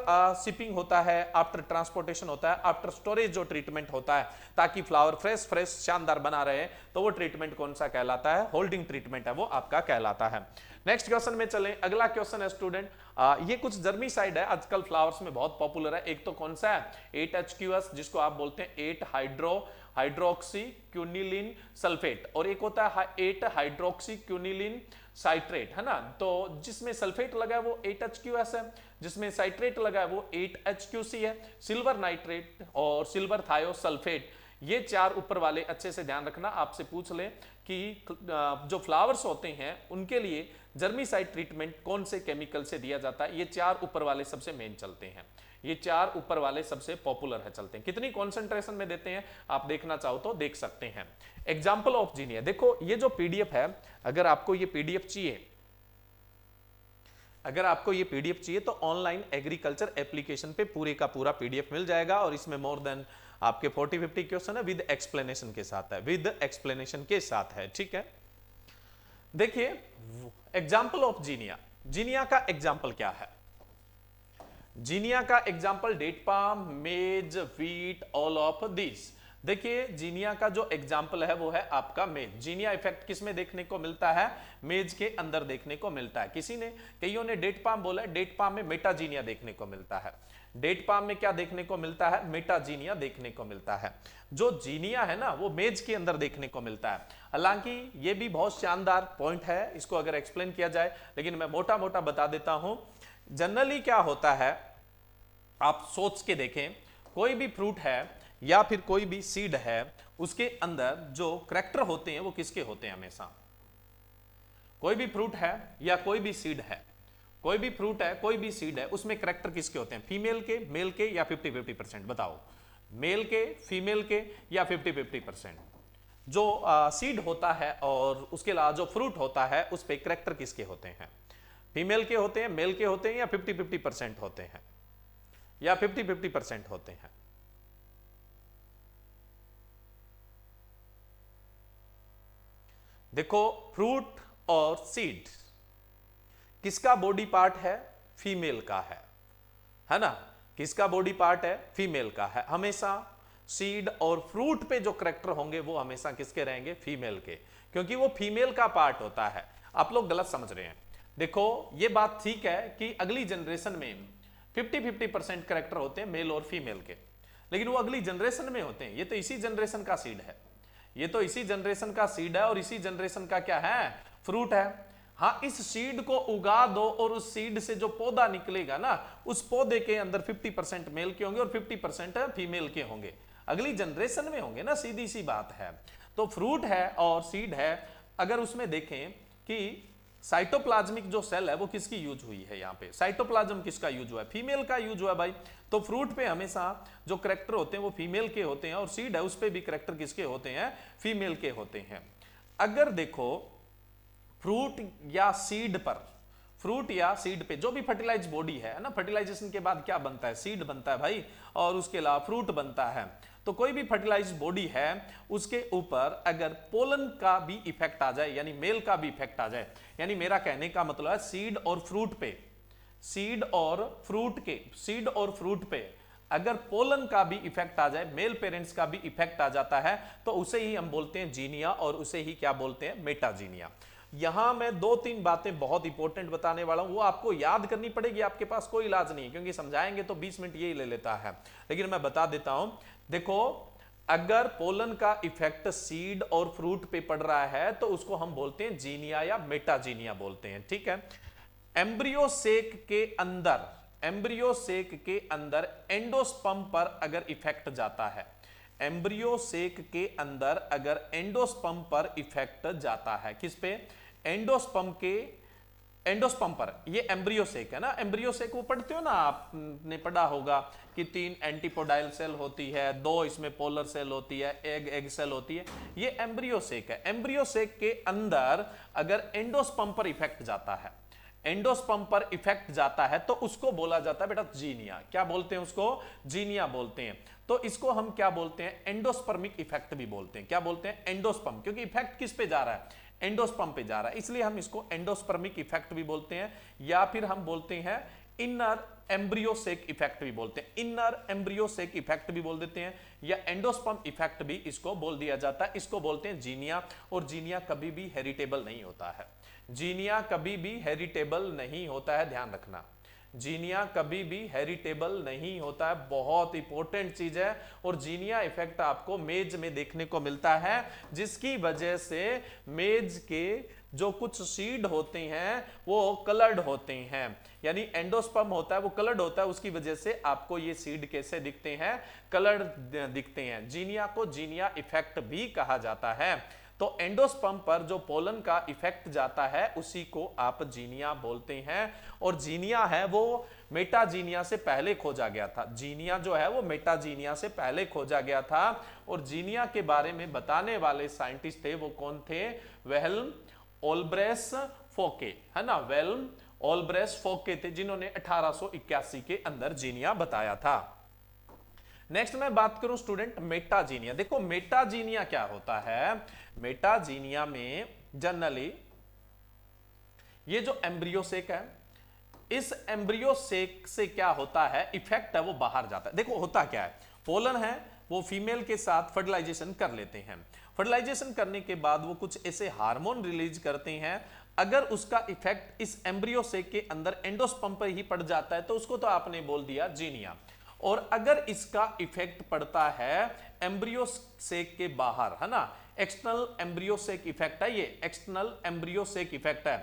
शिपिंग uh, होता है आफ्टर ट्रांसपोर्टेशन होता है आफ्टर स्टोरेज जो ट्रीटमेंट होता है ताकि फ्लावर फ्रेश फ्रेश शानदार बना रहे तो वो ट्रीटमेंट कौन सा कहलाता है होल्डिंग ट्रीटमेंट है वो आपका कहलाता है नेक्स्ट क्वेश्चन में चले अगला क्वेश्चन है स्टूडेंट uh, ये कुछ जर्मी साइड है आजकल फ्लावर्स में बहुत पॉपुलर है एक तो कौन सा है एट एच क्यू एस जिसको आप बोलते हैं eight hydro hydroxy quinoline sulphate और एक होता है एट हाइड्रोक्सी क्यूनिलिन साइट्रेट है ना तो जिसमें सल्फेट लगा है वो एट एच क्यू एस है जिसमें साइट्रेट लगा है वो एट एच क्यू सी है सिल्वर नाइट्रेट और सिल्वर थायो सल्फेट ये चार ऊपर वाले अच्छे से ध्यान रखना आपसे पूछ ले कि जो फ्लावर्स होते हैं उनके लिए जर्मी साइड ट्रीटमेंट कौन से केमिकल से दिया जाता है ये चार ऊपर वाले सबसे मेन चलते हैं ये चार ऊपर वाले सबसे पॉपुलर है चलते हैं कितनी कॉन्सेंट्रेशन में देते हैं आप देखना चाहो तो देख सकते हैं एग्जाम्पल ऑफ जीनिया देखो ये जो पीडीएफ है अगर आपको ये पीडीएफ चाहिए अगर आपको ये पीडीएफ चाहिए तो ऑनलाइन एग्रीकल्चर एप्लीकेशन पे पूरे का पूरा पीडीएफ मिल जाएगा और इसमें मोर देन आपके 40 50 क्वेश्चन है विद एक्सप्लेनेशन के साथ है विद एक्सप्लेनेशन के साथ है ठीक है देखिए एग्जाम्पल ऑफ जीनिया जीनिया का एग्जाम्पल क्या है जीनिया का example date palm maize wheat all of this देखिए जीनिया का जो एग्जाम्पल है वो है आपका मेज जीनिया इफेक्ट किस में देखने को मिलता है मेज के अंदर देखने को मिलता है किसी ने कईयों ने डेट पाम बोला है डेट पाम में मेटाजीनिया देखने को मिलता है डेट पाम में क्या देखने को मिलता है मेटाजीनिया देखने को मिलता है जो जीनिया है ना वो मेज के अंदर देखने को मिलता है हालांकि ये भी बहुत शानदार पॉइंट है इसको अगर एक्सप्लेन किया जाए लेकिन मैं मोटा मोटा बता देता हूं जनरली क्या होता है आप सोच के देखें कोई भी फ्रूट है या फिर कोई भी सीड है उसके अंदर जो करेक्टर होते हैं वो किसके होते हैं हमेशा कोई भी फ्रूट है या कोई भी सीड है कोई भी फ्रूट है कोई भी सीड है उसमें करेक्टर किसके होते हैं फीमेल के मेल के या फिफ्टी फिफ्टी परसेंट बताओ मेल के फीमेल के या फिफ्टी फिफ्टी परसेंट जो सीड होता है और उसके अलावा जो फ्रूट होता है उस पर करेक्टर किसके होते हैं फीमेल के होते हैं मेल के होते हैं या फिफ्टी फिफ्टी परसेंट होते हैं या फिफ्टी फिफ्टी परसेंट होते हैं देखो फ्रूट और सीड किसका बॉडी पार्ट है फीमेल का है है ना किसका बॉडी पार्ट है फीमेल का है हमेशा सीड और फ्रूट पे जो करेक्टर होंगे वो हमेशा किसके रहेंगे फीमेल के क्योंकि वो फीमेल का पार्ट होता है आप लोग गलत समझ रहे हैं देखो ये बात ठीक है कि अगली जनरेशन में 50 50 परसेंट करेक्टर होते हैं मेल और फीमेल के लेकिन वो अगली जनरेशन में होते हैं ये तो इसी जनरेशन का सीड है ये तो इसी जनरेशन का सीड है और इसी जनरेशन का क्या है फ्रूट है हाँ इस सीड को उगा दो और उस सीड से जो पौधा निकलेगा ना उस पौधे के अंदर 50 परसेंट मेल के होंगे और 50 परसेंट फीमेल के होंगे अगली जनरेशन में होंगे ना सीधी सी बात है तो फ्रूट है और सीड है अगर उसमें देखें कि साइटोप्लाज्मिक जो सेल है वो किसकी यूज हुई है यहाँ पे साइटोप्लाज्म किसका यूज हुआ है फीमेल का यूज हुआ है भाई तो फ्रूट पे हमेशा जो करेक्टर होते हैं वो फीमेल के होते हैं और सीड है उस पर भी करेक्टर किसके होते हैं फीमेल के होते हैं अगर देखो फ्रूट या सीड पर फ्रूट या सीड पे जो भी फर्टिलाइज बॉडी है ना फर्टिलाइजेशन के बाद क्या बनता है सीड बनता है भाई और उसके अलावा फ्रूट बनता है तो कोई भी फर्टिलाइज बॉडी है उसके ऊपर अगर पोलन का भी इफेक्ट आ जाए यानी मेल का भी इफेक्ट आ जाए यानी मेरा कहने का मतलब है सीड और फ्रूट पे सीड और फ्रूट के सीड और फ्रूट पे अगर पोलन का भी इफेक्ट आ जाए मेल पेरेंट्स का भी इफेक्ट आ जाता है तो उसे ही हम बोलते हैं जीनिया और उसे ही क्या बोलते हैं मेटाजीनिया यहां मैं दो तीन बातें बहुत इंपॉर्टेंट बताने वाला हूं वो आपको याद करनी पड़ेगी आपके पास कोई इलाज नहीं क्योंकि समझाएंगे तो 20 मिनट यही ले लेता है लेकिन मैं बता देता हूं देखो अगर पोलन का इफेक्ट सीड और फ्रूट पे पड़ रहा है तो उसको हम बोलते हैं जीनिया या मेटाजीनिया बोलते हैं ठीक है एम्ब्रियो सेक के अंदर एम्ब्रियो सेक के अंदर एंडोस्पम पर अगर इफेक्ट जाता है एम्ब्रियो सेक के अंदर अगर एंडोस्पम पर इफेक्ट जाता है किस पे एंडोस्पम के एंडोस्पम्पर ये एम्ब्रियोसेक है ना एम्ब्रियोसेक वो पढ़ते हो ना आपने पढ़ा होगा कि तीन एंटीपोडाइल सेल होती है दो इसमें पोलर सेल होती है एग एग सेल होती है ये एम्ब्रियोसेक है एम्ब्रियोसेक के अंदर अगर एंडोस्पम्पर इफेक्ट जाता है एंडोस्पम्पर इफेक्ट जाता है तो उसको बोला जाता है बेटा जीनिया क्या बोलते हैं उसको जीनिया बोलते हैं तो इसको हम क्या बोलते हैं एंडोस्पर्मिक इफेक्ट भी बोलते हैं क्या बोलते हैं एंडोस्पम क्योंकि इफेक्ट किस पे जा रहा है एंडोस्पर्म पे जा रहा है इसलिए हम इसको एंडोस्पर्मिक इफेक्ट भी बोलते हैं या फिर हम बोलते हैं इनर एम्ब्रियोसेक इफेक्ट भी बोलते हैं इनर एम्ब्रियोसेक इफेक्ट भी बोल देते हैं या एंडोस्पर्म इफेक्ट भी इसको बोल दिया जाता है इसको बोलते हैं जीनिया और जीनिया कभी भी हेरिटेबल नहीं होता है जीनिया कभी भी हेरिटेबल नहीं होता है ध्यान रखना जीनिया कभी भी हेरिटेबल नहीं होता है बहुत इंपॉर्टेंट चीज है और जीनिया इफेक्ट आपको मेज में देखने को मिलता है जिसकी वजह से मेज के जो कुछ सीड होते हैं वो कलर्ड होते हैं यानी एंडोस्पम होता है वो कलर्ड होता है उसकी वजह से आपको ये सीड कैसे दिखते हैं कलर्ड दिखते हैं जीनिया को जीनिया इफेक्ट भी कहा जाता है तो एंडोस्पम पर जो पोलन का इफेक्ट जाता है उसी को आप जीनिया बोलते हैं और जीनिया है वो मेटाजीनिया से पहले खोजा गया था जीनिया जो है वो मेटाजीनिया से पहले खोजा गया था और जीनिया के बारे में बताने वाले साइंटिस्ट थे वो कौन थे वेहल्म ओलब्रेस फोके है ना वेल्म ओलब्रेस फोके थे जिन्होंने अठारह के अंदर जीनिया बताया था नेक्स्ट मैं बात करूं स्टूडेंट मेटाजीनिया देखो मेटाजीनिया क्या होता है मेटाजीनिया में जनरली ये जो एम्ब्रियोसेक है इस एम्ब्रियोसेक से क्या होता है इफेक्ट है वो बाहर जाता है देखो होता क्या है पोलन है वो फीमेल के साथ फर्टिलाइजेशन कर लेते हैं फर्टिलाइजेशन करने के बाद वो कुछ ऐसे हार्मोन रिलीज करते हैं अगर उसका इफेक्ट इस एम्ब्रियोसेक के अंदर एंडोस्पम्प पर ही पड़ जाता है तो उसको तो आपने बोल दिया जीनिया और अगर इसका इफेक्ट पड़ता है एम्ब्रियोसेक के बाहर है ना एक्सटर्नल एम्ब्रियोसेक इफेक्ट है ये एक्सटर्नल एम्ब्रियोसेक इफेक्ट है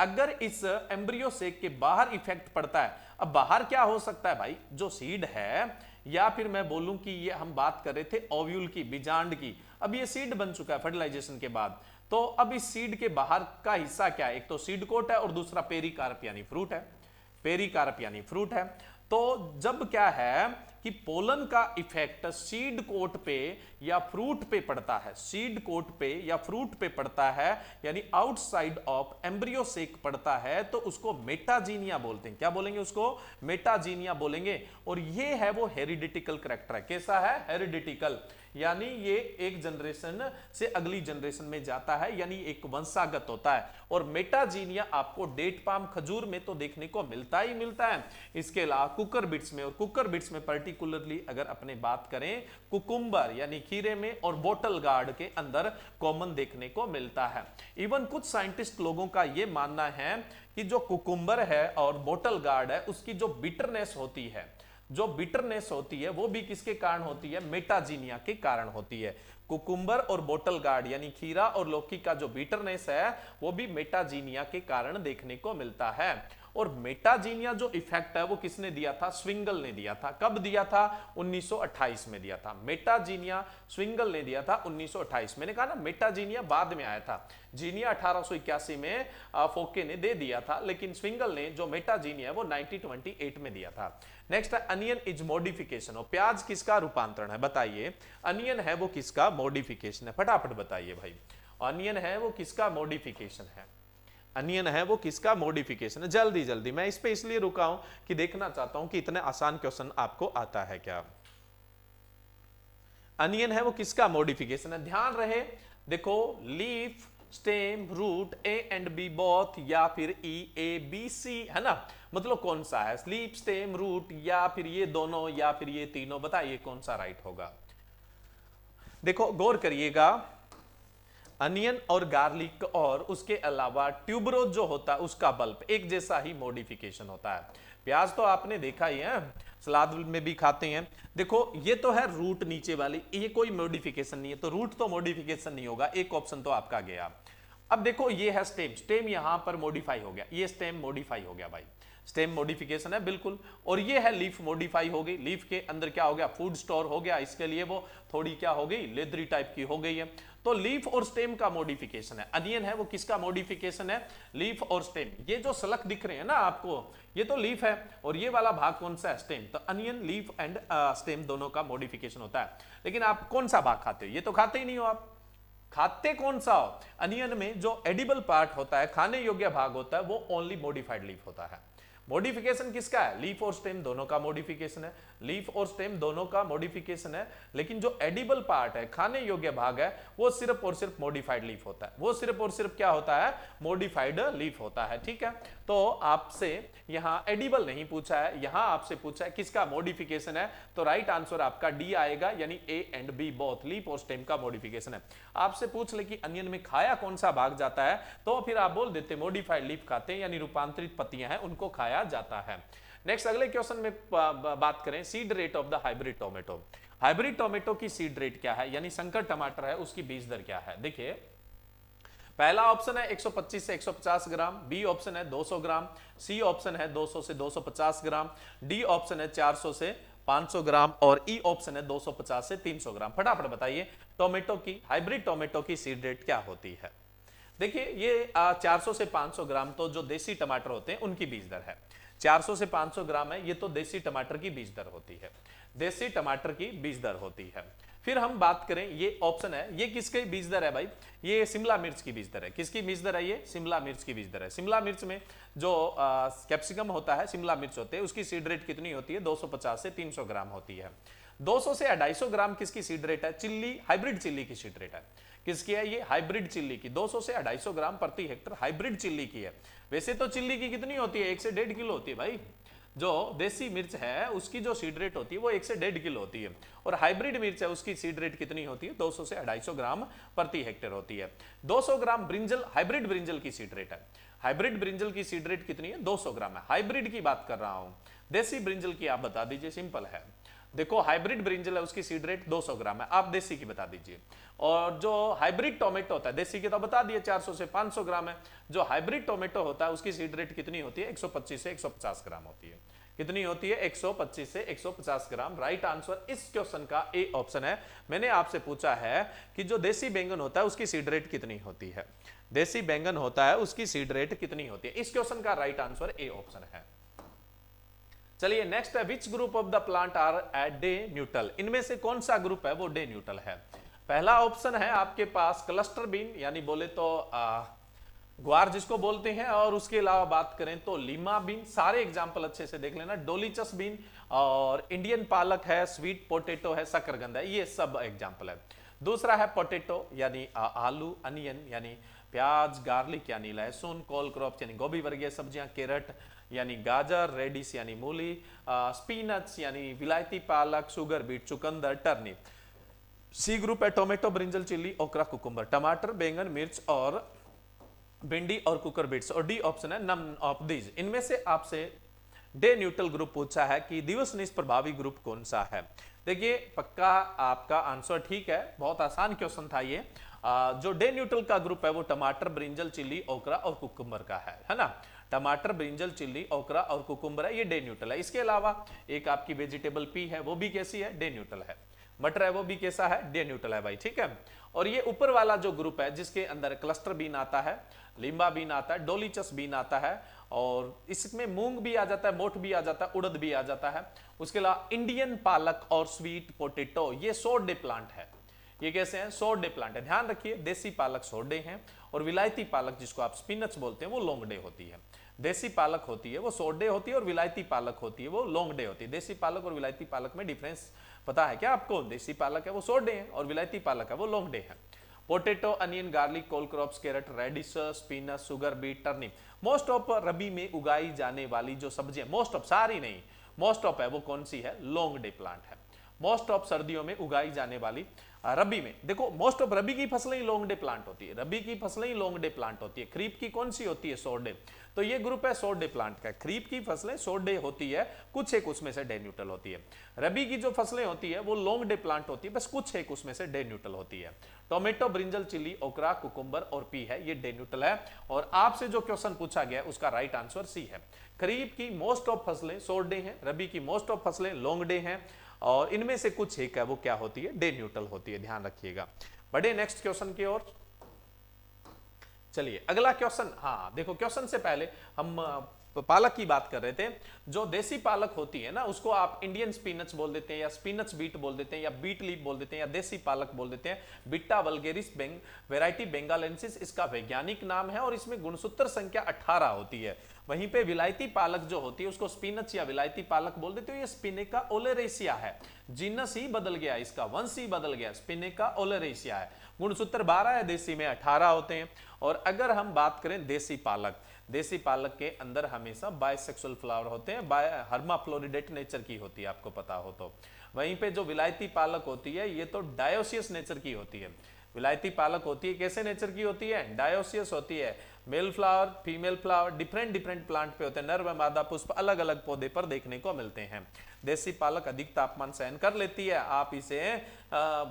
अगर इस एम्ब्रियोसेक के बाहर इफेक्ट पड़ता है अब बाहर क्या हो सकता है भाई जो सीड है या फिर मैं बोलूं कि ये हम बात कर रहे थे ओव्यूल की बीजांड की अब ये सीड बन चुका है फर्टिलाइजेशन के बाद तो अब इस सीड के बाहर का हिस्सा क्या है एक तो सीड कोट है और दूसरा पेरिकार्प यानी फ्रूट है पेरिकार्प यानी फ्रूट है तो जब क्या है कि पोलन का इफेक्ट सीड कोट पे या फ्रूट पे पड़ता है सीड कोट पे या फ्रूट पे पड़ता है यानी आउटसाइड ऑफ एम्ब्रियो सेक पड़ता है तो उसको मेटाजीनिया बोलते हैं क्या बोलेंगे उसको मेटाजीनिया बोलेंगे और ये है वो हेरिडिटिकल करेक्टर है कैसा है हेरिडिटिकल यानी ये एक जनरेशन से अगली जनरेशन में जाता है यानी एक वंशागत होता है और मेटाजीनिया आपको डेट पाम खजूर में तो देखने को मिलता ही मिलता है इसके अलावा कुकर बिट्स में और कुकर बिट्स में पर्टिकुलरली अगर अपने बात करें कुकुम्बर यानी खीरे में और बोटल गार्ड के अंदर कॉमन देखने को मिलता है इवन कुछ साइंटिस्ट लोगों का ये मानना है कि जो कुकुम्बर है और बोटल गार्ड है उसकी जो बिटरनेस होती है जो बिटरनेस होती है वो भी किसके कारण होती है मेटाजीनिया के कारण होती है कुकुम्बर और बोटल गार्ड यानी खीरा और लौकी का जो बिटरनेस है वो भी मेटाजीनिया के कारण देखने को मिलता है और मेटाजीनिया जो इफेक्ट है वो किसने दिया था स्विंगल ने दिया था कब दिया था 1928 में दिया था मेटाजीनिया स्विंगल ने दिया था 1928 मैंने कहा ना मेटाजीनिया बाद में आया था जीनिया 1881 में फोके ने दे दिया था लेकिन स्विंगल ने जो मेटाजीनिया है वो 1928 में दिया था नेक्स्ट है अनियन इज मॉडिफिकेशन और प्याज किसका रूपांतरण है बताइए अनियन है वो किसका मॉडिफिकेशन है फटाफट बताइए भाई अनियन है वो किसका मॉडिफिकेशन है अनियन है वो किसका मॉडिफिकेशन है जल्दी जल्दी मैं इस पे इसलिए रुका हूं कि देखना चाहता हूं कि इतने आसान क्वेश्चन आपको आता है क्या अनियन है वो किसका मॉडिफिकेशन है ध्यान रहे देखो leaf stem root A and B both या फिर ई ए बी सी है ना मतलब कौन सा है स्लीप स्टेम रूट या फिर ये दोनों या फिर ये तीनों बताइए कौन सा राइट होगा देखो गौर करिएगा अनियन और गार्लिक और उसके अलावा ट्यूबरोज जो होता है उसका बल्ब एक जैसा ही मॉडिफिकेशन होता है प्याज तो आपने देखा ही है सलाद में भी खाते हैं देखो ये तो है रूट नीचे वाली ये कोई मोडिफिकेशन नहीं है तो रूट तो मोडिफिकेशन नहीं होगा एक ऑप्शन तो आपका गया अब देखो ये है स्टेम स्टेम यहां पर मोडिफाई हो गया ये स्टेम मोडिफाई हो गया भाई स्टेम मोडिफिकेशन है बिल्कुल और ये है लीफ मोडिफाई हो गई लीफ के अंदर क्या हो गया फूड स्टोर हो गया इसके लिए वो थोड़ी क्या हो गई लेदरी टाइप की हो गई है तो लीफ और स्टेम का मॉडिफिकेशन है अनियन है वो किसका मॉडिफिकेशन है लीफ और स्टेम ये जो सलक दिख रहे हैं ना आपको ये तो लीफ है और ये वाला भाग कौन सा है स्टेम तो अनियन लीफ एंड स्टेम दोनों का मॉडिफिकेशन होता है लेकिन आप कौन सा भाग खाते हो ये तो खाते ही नहीं हो आप खाते कौन सा हो अनियन में जो एडिबल पार्ट होता है खाने योग्य भाग होता है वो ओनली मॉडिफाइड लीफ होता है मॉडिफिकेशन किसका है लीफ और स्टेम दोनों का मॉडिफिकेशन है लीफ और स्टेम दोनों का मॉडिफिकेशन है लेकिन जो एडिबल पार्ट है खाने योग्य भाग है वो सिर्फ और सिर्फ मॉडिफाइड लीफ होता है वो सिर्फ और सिर्फ क्या होता है मॉडिफाइड लीफ होता है ठीक है तो आपसे यहां एडिबल नहीं पूछा है यहां आपसे पूछा है किसका मॉडिफिकेशन है तो राइट आंसर आपका डी आएगा यानी A and B both leaf और स्टेम का मॉडिफिकेशन है आपसे पूछ ले कि अनियन में खाया कौन सा भाग जाता है तो फिर आप बोल देते मॉडिफाइड लीप खाते हैं यानी रूपांतरित पत्तियां हैं उनको खाया जाता है नेक्स्ट अगले क्वेश्चन में बात करें seed rate of the hybrid tomato hybrid tomato की सीड रेट क्या है यानी संकर टमाटर है उसकी बीज दर क्या है देखिए पहला ऑप्शन है 125 से 150 ग्राम बी ऑप्शन है 200 ग्राम सी ऑप्शन है 200 से 250 ग्राम डी ऑप्शन है 400 से 500 ग्राम और ई e ऑप्शन है 250 से 300 ग्राम फटाफट बताइए टोमेटो की हाइब्रिड टोमेटो की सीड रेट क्या होती है देखिए ये आ, 400 से 500 ग्राम तो जो देसी टमाटर होते हैं उनकी बीज दर है 400 से 500 ग्राम है ये तो देसी टमाटर की बीज दर होती है देसी टमाटर की बीज दर होती है फिर हम बात करें ये ऑप्शन है ये किसके बीज दर है भाई ये शिमला मिर्च की बीज दर है किसकी बीज दर है ये शिमला मिर्च की बीज दर है शिमला मिर्च में जो कैप्सिकम होता है शिमला मिर्च होते हैं उसकी सीड रेट कितनी होती है 250 से 300 ग्राम होती है 200 से 250 ग्राम किसकी सीड रेट है चिल्ली हाइब्रिड चिल्ली की सीड रेट है किसकी है ये हाइब्रिड चिल्ली की 200 से 250 ग्राम प्रति हेक्टर हाइब्रिड चिल्ली की है वैसे तो चिल्ली की कितनी होती है एक से डेढ़ किलो होती है भाई जो देसी मिर्च है उसकी जो सीड रेट होती है वो एक से डेढ़ किलो होती है और हाइब्रिड मिर्च है उसकी सीड रेट कितनी होती है 200 से 250 ग्राम प्रति हेक्टेयर होती है 200 ग्राम ब्रिंजल हाइब्रिड ब्रिंजल की सीड रेट है हाइब्रिड ब्रिंजल की सीड रेट कितनी है 200 ग्राम है हाइब्रिड की बात कर रहा हूँ देसी ब्रिंजल की आप बता दीजिए सिंपल है देखो हाइब्रिड ब्रिंजल है उसकी सीड रेट दो ग्राम है आप देसी की बता दीजिए और जो हाइब्रिड टोमेटो होता है देसी के तो बता दिए 400 से 500 ग्राम है जो हाइब्रिड टोमेटो होता है उसकी सीड रेट कितनी होती है 125 से 150 ग्राम होती है कितनी होती है 125 से 150 ग्राम राइट आंसर इस क्वेश्चन का ए ऑप्शन है मैंने आपसे पूछा है कि जो देसी बैंगन होता है उसकी सीड रेट कितनी होती है देसी बैंगन होता है उसकी सीड रेट कितनी होती है इस क्वेश्चन का राइट आंसर ए ऑप्शन है चलिए नेक्स्ट है which group of the plant are at day neutral इनमें से कौन सा ग्रुप है वो डे न्यूट्रल है पहला ऑप्शन है आपके पास क्लस्टर बीन यानी बोले तो आ, ग्वार जिसको बोलते हैं और उसके अलावा बात करें तो लीमा बीन सारे एग्जाम्पल अच्छे से देख लेना डोलीचस बीन और इंडियन पालक है स्वीट पोटेटो है है ये सब एग्जाम्पल है दूसरा है पोटेटो यानी आलू अनियन यानी प्याज गार्लिक यानी लहसुन कोल क्रॉप यानी गोभी वर्गीय सब्जियां केरट यानी गाजर रेडिस यानी मूली स्पीनट्स यानी विलायती पालक सुगर बीट चुकंदर टर्निप सी ग्रुप है tomato brinjal chilli okra cucumber टमाटर बैंगन मिर्च और भिंडी और कुकर बीट्स और डी ऑप्शन है नम ऑफ दीज इनमें से आपसे डे न्यूट्रल ग्रुप पूछा है कि दिवस निष्प्रभावी ग्रुप कौन सा है देखिए पक्का आपका आंसर ठीक है बहुत आसान क्वेश्चन था ये आ, जो डे न्यूट्रल का ग्रुप है वो टमाटर ब्रिंजल चिल्ली ओकरा और कुकुम्बर का है है ना टमाटर ब्रिंजल चिल्ली ओकरा और कुकुम्बर है ये डे न्यूट्रल है इसके अलावा एक आपकी वेजिटेबल पी है वो भी कैसी है डे न्यूट्रल है मटर है वो भी कैसा है डे न्यूट्रल है भाई ठीक है और ये ऊपर वाला जो ग्रुप है जिसके अंदर क्लस्टर बीन आता है लिम्बा बीन आता है डोलीचस बीन आता है और इसमें मूंग भी आ जाता है मोठ भी आ जाता है उड़द भी आ जाता है उसके अलावा इंडियन पालक और स्वीट पोटेटो ये सोडे डे प्लांट है ये कैसे हैं सौ डे प्लांट है ध्यान रखिए देसी पालक सोडे डे हैं और विलायती पालक जिसको आप स्पिनच बोलते हैं वो लॉन्ग डे होती है देसी पालक होती है वो सोडे डे होती है और विलायती पालक होती है वो लॉन्ग डे होती है देसी पालक और विलायती पालक में डिफरेंस पता है क्या आपको देसी पालक है वो सो डे है और विलायती पालक है वो लॉन्ग डे है potato onion garlic cole crop carrot radish spinach sugar beet turnip most of rabi में उगाई जाने वाली जो सब्जियां मोस्ट ऑफ सारी नहीं मोस्ट ऑफ है वो कौन सी है लॉन्ग डे प्लांट है मोस्ट ऑफ सर्दियों में उगाई जाने वाली रबी में देखो मोस्ट ऑफ रबी की फसलें ही लॉन्ग डे प्लांट होती है रबी की फसलें ही लॉन्ग डे प्लांट होती है खरीफ की कौन सी होती है सौ डे तो ये ग्रुप है सोड डे प्लांट का खरीफ की फसलें सोड डे होती है कुछ एक उसमें से डे न्यूट्रल होती है रबी की जो फसलें होती है वो लॉन्ग डे प्लांट होती है बस कुछ एक उसमें से डे न्यूट्रल होती है tomato brinjal chilli okra cucumber और पी है ये डे न्यूट्रल है और आपसे जो क्वेश्चन पूछा गया उसका राइट आंसर सी है खरीफ की मोस्ट ऑफ फसलें सोड डे हैं रबी की मोस्ट ऑफ फसलें लॉन्ग डे हैं और इनमें से कुछ एक है वो क्या होती है डे न्यूट्रल होती है ध्यान रखिएगा बड़े नेक्स्ट क्वेश्चन की ओर चलिए अगला क्वेश्चन हाँ देखो क्वेश्चन से पहले हम पालक की बात कर रहे थे जो देसी पालक होती है ना उसको आप इंडियन स्पिनच बोल देते हैं या स्पिनच बीट बोल देते हैं या बीट लीप बोल देते हैं या देसी पालक बोल देते हैं बिट्टा वलगेरिस बेंग वेराइटी बेंगालेंसिस इसका वैज्ञानिक नाम है और इसमें गुणसूत्र संख्या अठारह होती है वहीं पे विलायती पालक जो होती है उसको स्पिनच या विलायती पालक बोल देते हो ये स्पिनेका ओलेरेसिया है जीनस ही बदल गया इसका वंश ही बदल गया स्पिनेका ओलेरेसिया है गुणसूत्र 12 है देसी में 18 होते हैं और अगर हम बात करें देसी पालक देसी पालक के अंदर हमेशा बायसेक्सुअल फ्लावर होते हैं बाय हर्माफ्लोरिडेट नेचर की होती है आपको पता हो तो वहीं पे जो विलायती पालक होती है ये तो डायोसियस नेचर की होती है विलायती पालक होती है कैसे नेचर की होती है डायोसियस होती है male flower female flower different different plant पे होते हैं नर व मादा पुष्प अलग अलग पौधे पर देखने को मिलते हैं देसी पालक अधिक तापमान सहन कर लेती है आप इसे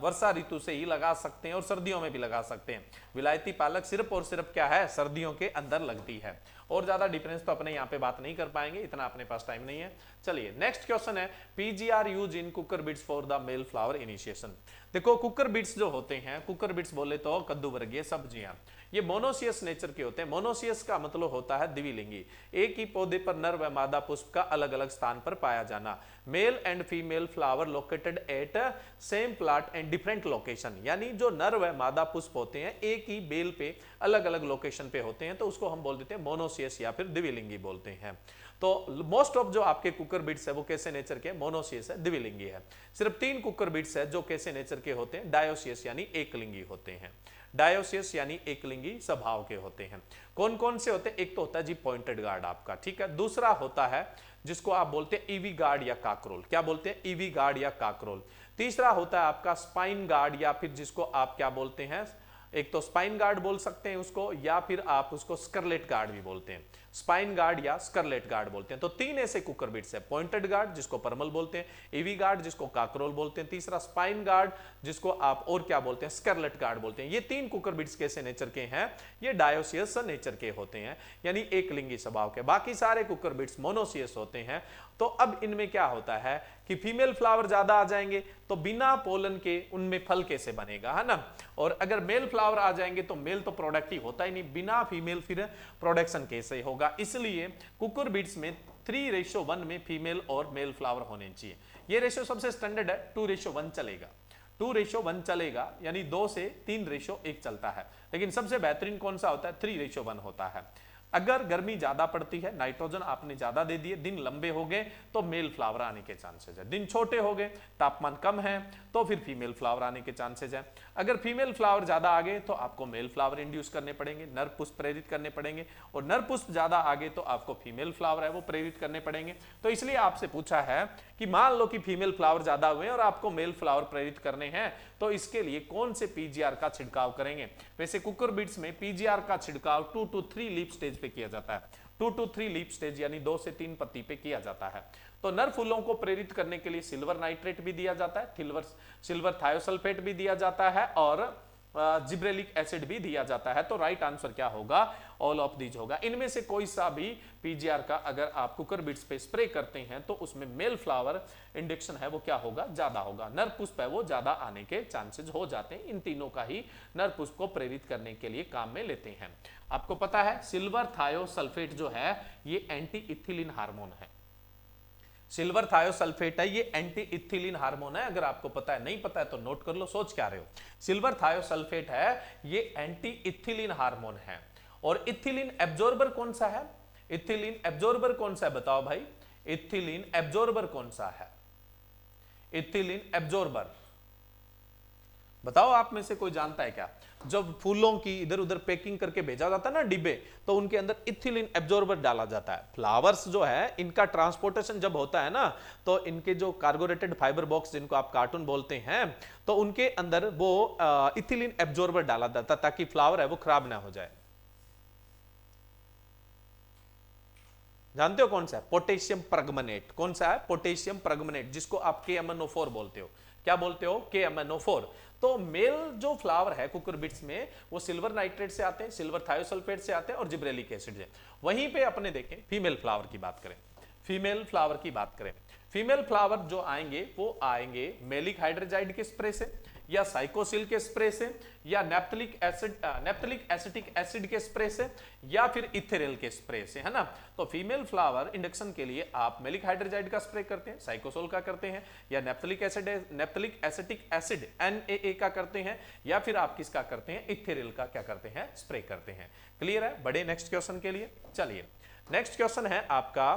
वर्षा ऋतु से ही लगा सकते हैं और सर्दियों में भी लगा सकते हैं विलायती पालक सिर्फ और सिर्फ क्या है सर्दियों के अंदर लगती है और ज्यादा डिफरेंस तो अपने यहाँ पे बात नहीं कर पाएंगे इतना अपने पास टाइम नहीं है चलिए नेक्स्ट क्वेश्चन है PGR use in cucurbits for the male flower initiation देखो कुकर बिट्स जो होते हैं कुकर बिट्स बोले तो कद्दू वर्गीय सब्जियां ये मोनोसियस नेचर के होते हैं मोनोसियस का मतलब होता है द्विलिंगी एक ही पौधे पर नर व मादा पुष्प का अलग अलग स्थान पर पाया जाना male and female flower located at same plot and different location यानी जो नर व मादा पुष्प होते हैं एक ही बेल पे अलग अलग लोकेशन पे होते हैं तो उसको हम बोल देते हैं मोनोसियस या फिर द्विलिंगी बोलते हैं तो मोस्ट ऑफ जो आपके कुकर बीट्स है वो कैसे नेचर के मोनोसियस है द्विलिंगी है सिर्फ तीन कुकर बीट्स है जो कैसे नेचर के होते हैं डायोसियस यानी एकलिंगी होते हैं डायोसियस यानी एकलिंगी स्वभाव के होते हैं कौन कौन से होते हैं एक तो होता है जी पॉइंटेड गार्ड आपका ठीक है दूसरा होता है जिसको आप बोलते हैं ईवी e गार्ड या काकरोल क्या बोलते हैं ईवी e गार्ड या काकरोल तीसरा होता है आपका स्पाइन गार्ड या फिर जिसको आप क्या बोलते हैं एक तो स्पाइन गार्ड बोल सकते हैं उसको या फिर आप उसको स्कर्लेट गार्ड भी बोलते हैं स्पाइन गार्ड या स्कर्लेट गार्ड बोलते हैं तो तीन ऐसे कुकर बीट्स है पॉइंटेड गार्ड जिसको परमल बोलते हैं ईवी e गार्ड जिसको काकरोल बोलते हैं तीसरा स्पाइन गार्ड जिसको आप और क्या बोलते हैं स्कर्लेट गार्ड बोलते हैं ये तीन कुकर बीट्स कैसे नेचर के हैं ये डायोसियस नेचर के होते हैं यानी एक लिंगी स्वभाव के बाकी सारे कुकर बीट्स मोनोसियस होते हैं तो अब इनमें क्या होता है कि फीमेल फ्लावर ज्यादा आ जाएंगे तो बिना पोलन के उनमें फल कैसे बनेगा है ना और अगर मेल फ्लावर आ जाएंगे तो मेल तो प्रोडक्ट ही होता ही नहीं बिना फीमेल फिर प्रोडक्शन कैसे होगा इसलिए कुकुर बीट्स में थ्री रेशो वन में फीमेल और मेल फ्लावर होने चाहिए ये रेशो सबसे स्टैंडर्ड है टू रेशो वन चलेगा टू रेशो वन चलेगा यानी दो से तीन रेशो एक चलता है लेकिन सबसे बेहतरीन कौन सा होता है थ्री रेशो वन होता है अगर गर्मी ज्यादा पड़ती है नाइट्रोजन आपने ज्यादा दे दिए दिन लंबे हो गए तो मेल फ्लावर आने के चांसेस है दिन छोटे हो गए तापमान कम है तो फिर फीमेल फ्लावर आने के चांसेज हैं अगर फीमेल फ्लावर ज़्यादा आगे तो आपको मेल फ्लावर इंड्यूस करने पड़ेंगे नर पुष्प प्रेरित करने पड़ेंगे और नर पुष्प ज़्यादा आगे तो आपको फीमेल फ्लावर है वो प्रेरित करने पड़ेंगे तो इसलिए आपसे पूछा है कि मान लो कि फीमेल फ्लावर ज़्यादा हुए और आपको मेल फ्लावर प्रेरित करने हैं तो इसके लिए कौन से पीजीआर का छिड़काव करेंगे वैसे कुकर बीट्स में पीजीआर का छिड़काव two two three leaf stage पे किया जाता है two two three leaf stage यानी दो से तीन पत्ती पे किया जाता है तो नर फूलों को प्रेरित करने के लिए सिल्वर नाइट्रेट भी दिया जाता है सिल्वर सिल्वर थायोसल्फेट भी दिया जाता है और जिब्रेलिक एसिड भी दिया जाता है तो राइट आंसर क्या होगा ऑल ऑफ दीज होगा इनमें से कोई सा भी पीजीआर का अगर आप कुकर बिट्स पे स्प्रे करते हैं तो उसमें मेल फ्लावर इंडक्शन है वो क्या होगा ज्यादा होगा नर पुष्प है वो ज्यादा आने के चांसेज हो जाते हैं इन तीनों का ही नर पुष्प को प्रेरित करने के लिए काम में लेते हैं आपको पता है सिल्वर थायोसल्फेट जो है ये एंटी इथिलिन हार्मोन है सिल्वर थायोसल्फेट है ये एंटी इथिलीन हार्मोन है अगर आपको पता है नहीं पता है तो नोट कर लो सोच क्या रहे हो सिल्वर थायोसल्फेट है ये एंटी इथिलीन हार्मोन है और इथिलीन एब्जॉर्बर कौन सा है इथिलीन एब्जॉर्बर कौन सा है बताओ भाई इथिलीन एब्जॉर्बर कौन सा है इथिलीन एब्जॉर्बर बताओ आप में से कोई जानता है क्या जब फूलों की इधर उधर पैकिंग करके भेजा जाता है ना डिब्बे तो उनके अंदर इथिलीन एब्जॉर्बर डाला जाता है फ्लावर्स जो है इनका ट्रांसपोर्टेशन जब होता है ना तो इनके जो कार्बोरेटेड फाइबर बॉक्स जिनको आप कार्टून बोलते हैं तो उनके अंदर वो इथिलीन एब्जॉर्बर डाला जाता है ताकि फ्लावर है वो खराब ना हो जाए जानते हो कौन सा है पोटेशियम प्रगमनेट कौन सा है पोटेशियम प्रगमनेट जिसको आप के एम बोलते हो क्या बोलते हो के एम तो मेल जो फ्लावर है कुकर बिट्स में वो सिल्वर नाइट्रेट से आते हैं सिल्वर थायोसल्फेट से आते हैं और जिब्रेलिक एसिड से वहीं पे अपने देखें फीमेल फ्लावर की बात करें फीमेल फ्लावर की बात करें फीमेल फ्लावर जो आएंगे वो आएंगे मेलिक हाइड्रोजाइड के स्प्रे से या साइकोसिल के स्प्रे से या naphthalic acid naphthalic acetic acid के स्प्रे से या फिर इथेरेल के स्प्रे से है ना तो फीमेल फ्लावर इंडक्शन के लिए आप मेलिक हाइड्रोजाइड का स्प्रे करते हैं साइकोसोल का करते हैं या naphthalic acid naphthalic acetic acid N का करते हैं या फिर आप किसका करते हैं इथेरेल का क्या करते हैं स्प्रे करते हैं क्लियर है बड़े नेक्स्ट क्वेश्चन के लिए चलिए नेक्स्ट क्वेश्चन है आपका